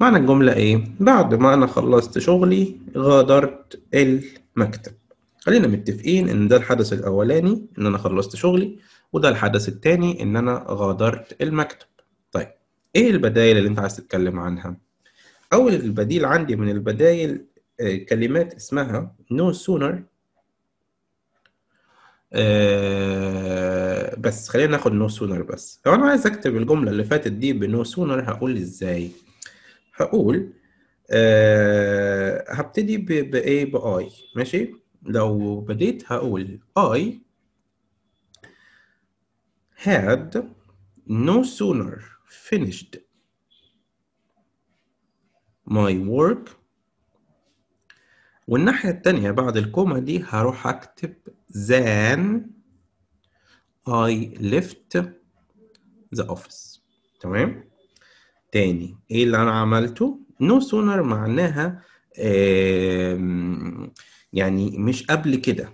معنى الجملة ايه بعد ما انا خلصت شغلي غادرت المكتب خلينا متفقين ان ده الحدث الاولاني ان انا خلصت شغلي وده الحدث الثاني ان انا غادرت المكتب طيب ايه البدايل اللي انت عايز تتكلم عنها اول البديل عندي من البدايل آه، كلمات اسمها no sooner أه بس خلينا ناخد نو سونر بس لو انا عايز اكتب الجمله اللي فاتت دي بنو سونر هقول ازاي هقول أه هبتدي بايه باي ماشي لو بديت هقول I had no sooner finished my work والناحية التانية بعد الكومة دي هروح أكتب than I left the office تمام تاني إيه اللي أنا عملته no sooner معناها يعني مش قبل كده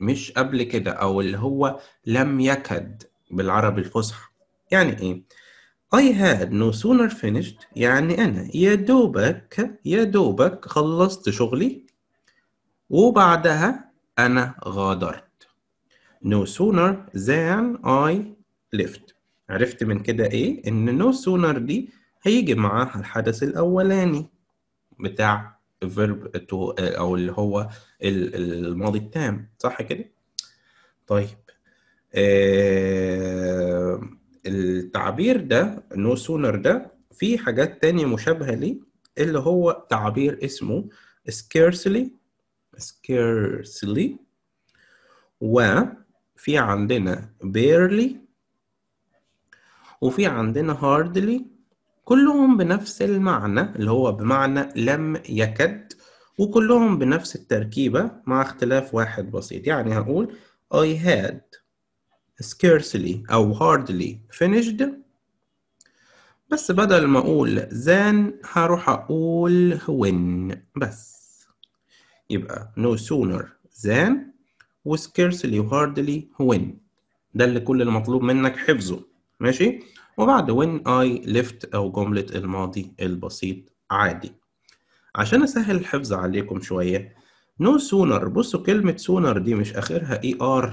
مش قبل كده أو اللي هو لم يكد بالعربي الفصحى يعني إيه I had no sooner finished يعني أنا يا دوبك يا دوبك خلصت شغلي وبعدها أنا غادرت no sooner than I left عرفت من كده إيه؟ إن no sooner دي هيجي معاها الحدث الأولاني بتاع verb to أو اللي هو الماضي التام صح كده؟ طيب آه التعبير ده no sooner ده في حاجات تانية مشابهة ليه اللي هو تعبير اسمه scarcely scarcely وفي عندنا barely وفي عندنا hardly كلهم بنفس المعنى اللي هو بمعنى لم يكد وكلهم بنفس التركيبة مع اختلاف واحد بسيط يعني هقول I had scarcely أو hardly finished بس بدل ما أقول than هروح أقول when بس يبقى no sooner than و scarcely و hardly when ده اللي كل المطلوب منك حفظه ماشي وبعد when I left أو جملة الماضي البسيط عادي عشان أسهل الحفظ عليكم شوية no sooner بصوا كلمة sooner دي مش آخرها er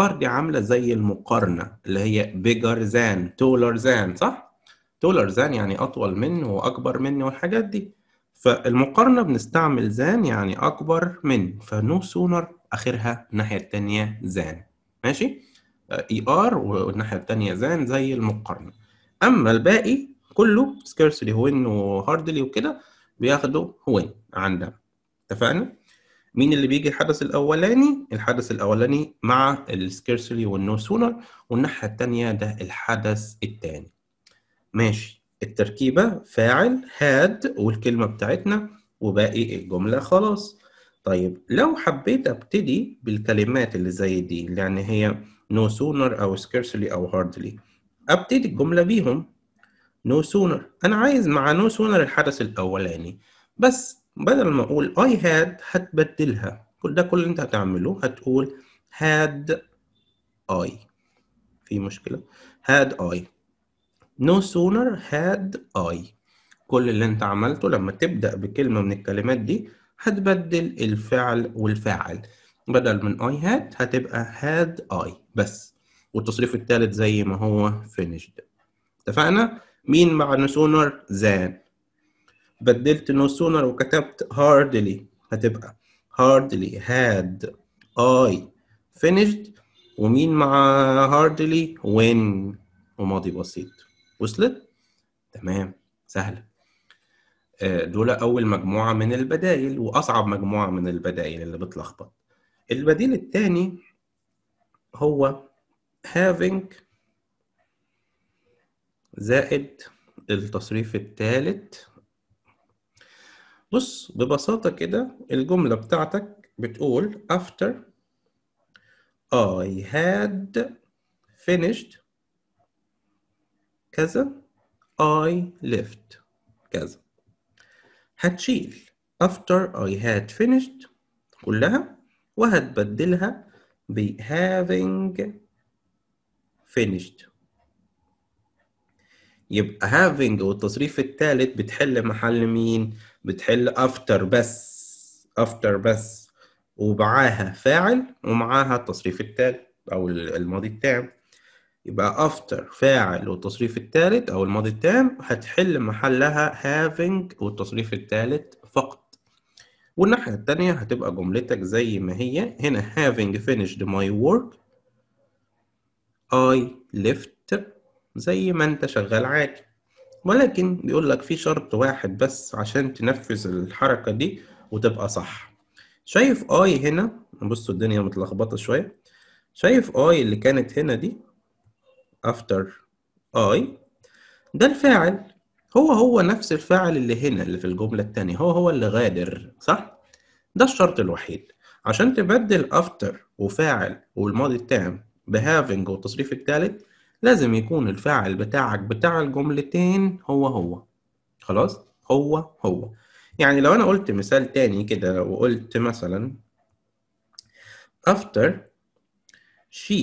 er دي عاملة زي المقارنة اللي هي bigger than taller than صح؟ taller than يعني أطول منه وأكبر منه والحاجات دي فالمقارنة بنستعمل زان يعني أكبر من فنو سونر آخرها الناحية التانية زان ماشي آه، اي ار والناحية التانية زان زي المقارنة أما الباقي كله سكيرسلي وين وهاردلي وكده بياخدوا وين عندنا اتفقنا؟ مين اللي بيجي الحدث الاولاني الحدث الاولاني مع السكيرسلي والنو سونر والناحيه الثانيه ده الحدث الثاني ماشي التركيبة فاعل هاد والكلمة بتاعتنا وباقي الجملة خلاص طيب لو حبيت ابتدي بالكلمات اللي زي دي يعني هي no sooner أو scarcely أو hardly ابتدي الجملة بيهم no sooner أنا عايز مع no sooner الحدث الأولاني بس بدل ما أقول I had هتبدلها كل ده كل اللي أنت هتعمله هتقول had I في مشكلة had I No sooner had I كل اللي انت عملته لما تبدأ بكلمة من الكلمات دي هتبدل الفعل والفاعل بدل من I had هتبقى had I بس والتصريف الثالث زي ما هو finished اتفقنا؟ مين مع no sooner than بدلت no sooner وكتبت hardly هتبقى hardly had I finished ومين مع hardly when وماضي بسيط وصلت تمام سهله آه، دول اول مجموعه من البدائل واصعب مجموعه من البدائل اللي بتلخبط البديل الثاني هو having زائد التصريف الثالث بص ببساطة كده الجملة بتاعتك بتقول after I had finished كذا I left كذا هتشيل after I had finished كلها وهتبدلها ب having finished يبقى having والتصريف الثالث بتحل محل مين؟ بتحل after بس after بس ومعاها فاعل ومعاها التصريف الثالث أو الماضي التام يبقى after فاعل والتصريف الثالث أو الماضي التام هتحل محلها having والتصريف الثالث فقط والناحية التانية هتبقى جملتك زي ما هي هنا having finished my work I left زي ما انت شغال عادي ولكن بيقول لك في شرط واحد بس عشان تنفذ الحركة دي وتبقى صح شايف I هنا بصوا الدنيا متلخبطة شوية شايف I اللي كانت هنا دي after I ده الفاعل هو هو نفس الفاعل اللي هنا اللي في الجملة التانية هو هو اللي غادر صح؟ ده الشرط الوحيد عشان تبدل after وفاعل والماضي التام بهافنج والتصريف التالت لازم يكون الفاعل بتاعك بتاع الجملتين هو هو خلاص؟ هو هو يعني لو أنا قلت مثال تاني كده وقلت مثلا after she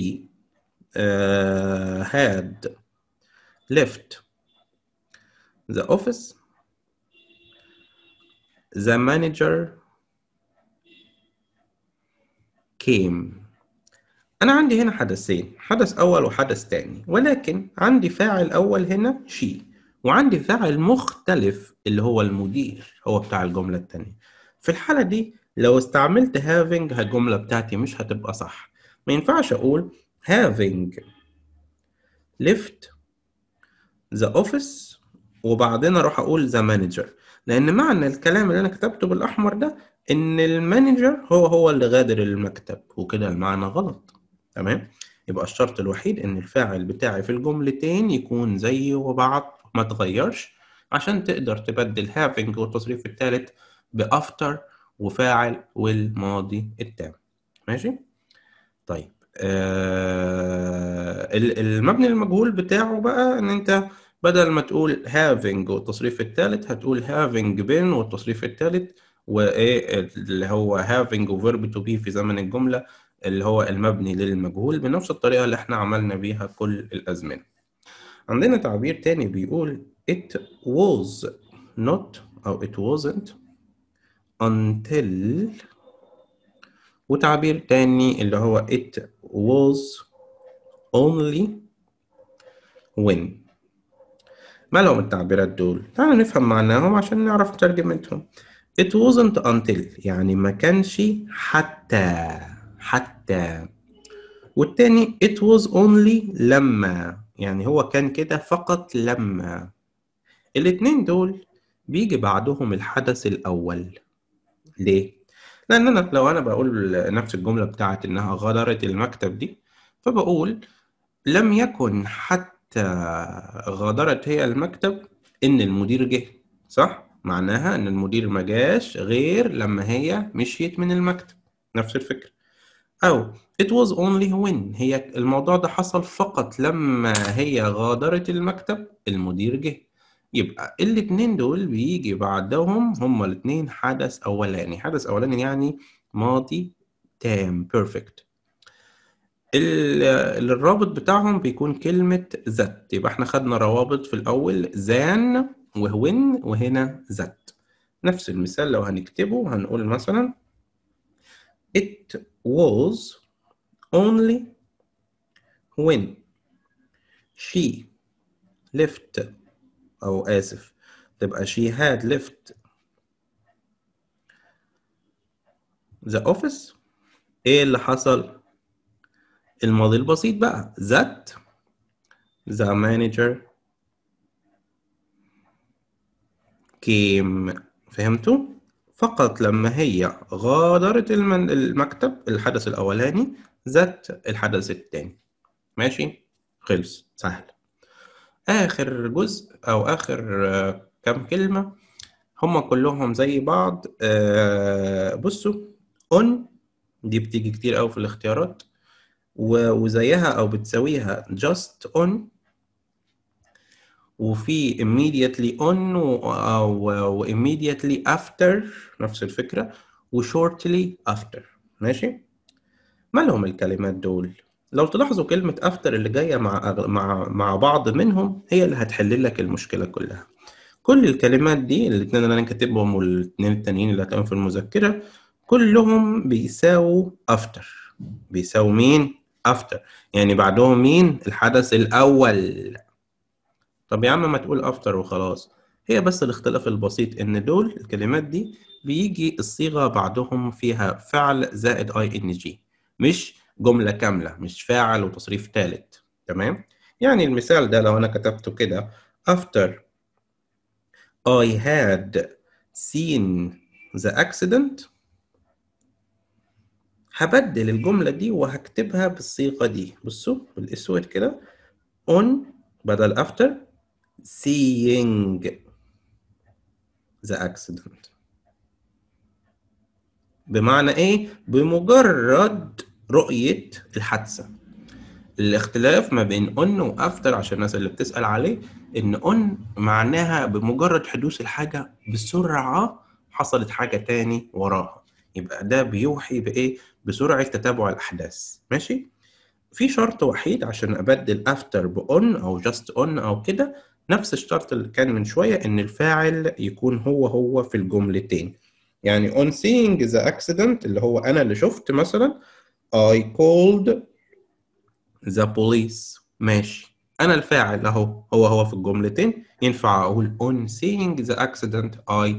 uh, had left the office, the manager came أنا عندي هنا حدثين حدث أول وحدث تاني ولكن عندي فاعل أول هنا شي وعندي فاعل مختلف اللي هو المدير هو بتاع الجملة التانية في الحالة دي لو استعملت having الجملة بتاعتي مش هتبقى صح ما ينفعش أقول having left the office وبعدين اروح اقول the manager لان معنى الكلام اللي انا كتبته بالاحمر ده ان المانجر هو هو اللي غادر المكتب وكده المعنى غلط تمام يبقى الشرط الوحيد ان الفاعل بتاعي في الجملتين يكون زي وبعض ما تغيرش عشان تقدر تبدل having والتصريف الثالث بافتر وفاعل والماضي التام ماشي طيب آه، المبني المجهول بتاعه بقى ان انت بدل ما تقول having والتصريف الثالث هتقول having been والتصريف الثالث وايه اللي هو having وverb to be في زمن الجمله اللي هو المبني للمجهول بنفس الطريقه اللي احنا عملنا بيها كل الازمنه. عندنا تعبير تاني بيقول it was not او it wasn't until وتعبير تاني اللي هو it was only when ما لهم التعبيرات دول تعالوا نفهم معناهم عشان نعرف ترجمتهم it wasn't until يعني ما كانش حتى حتى والتاني it was only لما يعني هو كان كده فقط لما الاتنين دول بيجي بعدهم الحدث الأول ليه؟ لان انا لو انا بقول نفس الجمله بتاعت انها غادرت المكتب دي فبقول لم يكن حتى غادرت هي المكتب ان المدير جه صح معناها ان المدير ما جاش غير لما هي مشيت من المكتب نفس الفكره او it was only when هي الموضوع ده حصل فقط لما هي غادرت المكتب المدير جه يبقى الاتنين دول بيجي بعدهم هما الاتنين حدث أولاني حدث أولاني يعني ماضي تام بيرفكت الرابط بتاعهم بيكون كلمة ذات يبقى احنا خدنا روابط في الأول زان وهوين وهنا ذات نفس المثال لو هنكتبه هنقول مثلا It was only when she left او اسف تبقى she had left the office ايه اللي حصل الماضي البسيط بقى that the manager came فهمتوا فقط لما هي غادرت المكتب الحدث الاولاني ذات الحدث الثاني ماشي خلص سهل آخر جزء أو آخر كم آه، كام كلمة هما كلهم زي بعض آه، بصوا on دي بتيجي كتير أوي في الاختيارات وزيها أو بتساويها just on وفي immediately on و immediately after نفس الفكرة و shortly after ماشي؟ مالهم الكلمات دول؟ لو تلاحظوا كلمة افتر اللي جاية مع مع مع بعض منهم هي اللي هتحل لك المشكلة كلها. كل الكلمات دي الاثنين اللي انا كاتبهم والاثنين التانيين اللي كانوا في المذكرة كلهم بيساووا افتر. بيساووا مين؟ افتر. يعني بعدهم مين؟ الحدث الأول. طب يا عم ما تقول افتر وخلاص. هي بس الاختلاف البسيط ان دول الكلمات دي بيجي الصيغة بعدهم فيها فعل زائد اي ان جي. مش جمله كامله مش فاعل وتصريف ثالث تمام يعني المثال ده لو انا كتبته كده after I had seen the accident هبدل الجملة دي وهكتبها بالصيغة دي بصوا بالاسود كده on بدل after seeing the accident بمعنى ايه؟ بمجرد رؤيه الحادثه الاختلاف ما بين اون وافتر عشان الناس اللي بتسال عليه ان اون معناها بمجرد حدوث الحاجه بسرعه حصلت حاجه تاني وراها يبقى ده بيوحي بايه بسرعه تتابع الاحداث ماشي في شرط وحيد عشان ابدل افتر باون او جاست اون او كده نفس الشرط اللي كان من شويه ان الفاعل يكون هو هو في الجملتين يعني on seeing the accident اللي هو انا اللي شفت مثلا I called the police ماشي أنا الفاعل أهو هو هو في الجملتين ينفع أقول on seeing the accident I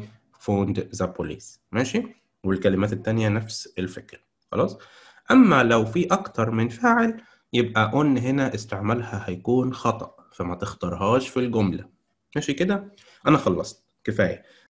found the police ماشي والكلمات التانية نفس الفكرة خلاص أما لو في أكتر من فاعل يبقى on هنا استعمالها هيكون خطأ فما تختارهاش في الجملة ماشي كده أنا خلصت كفاية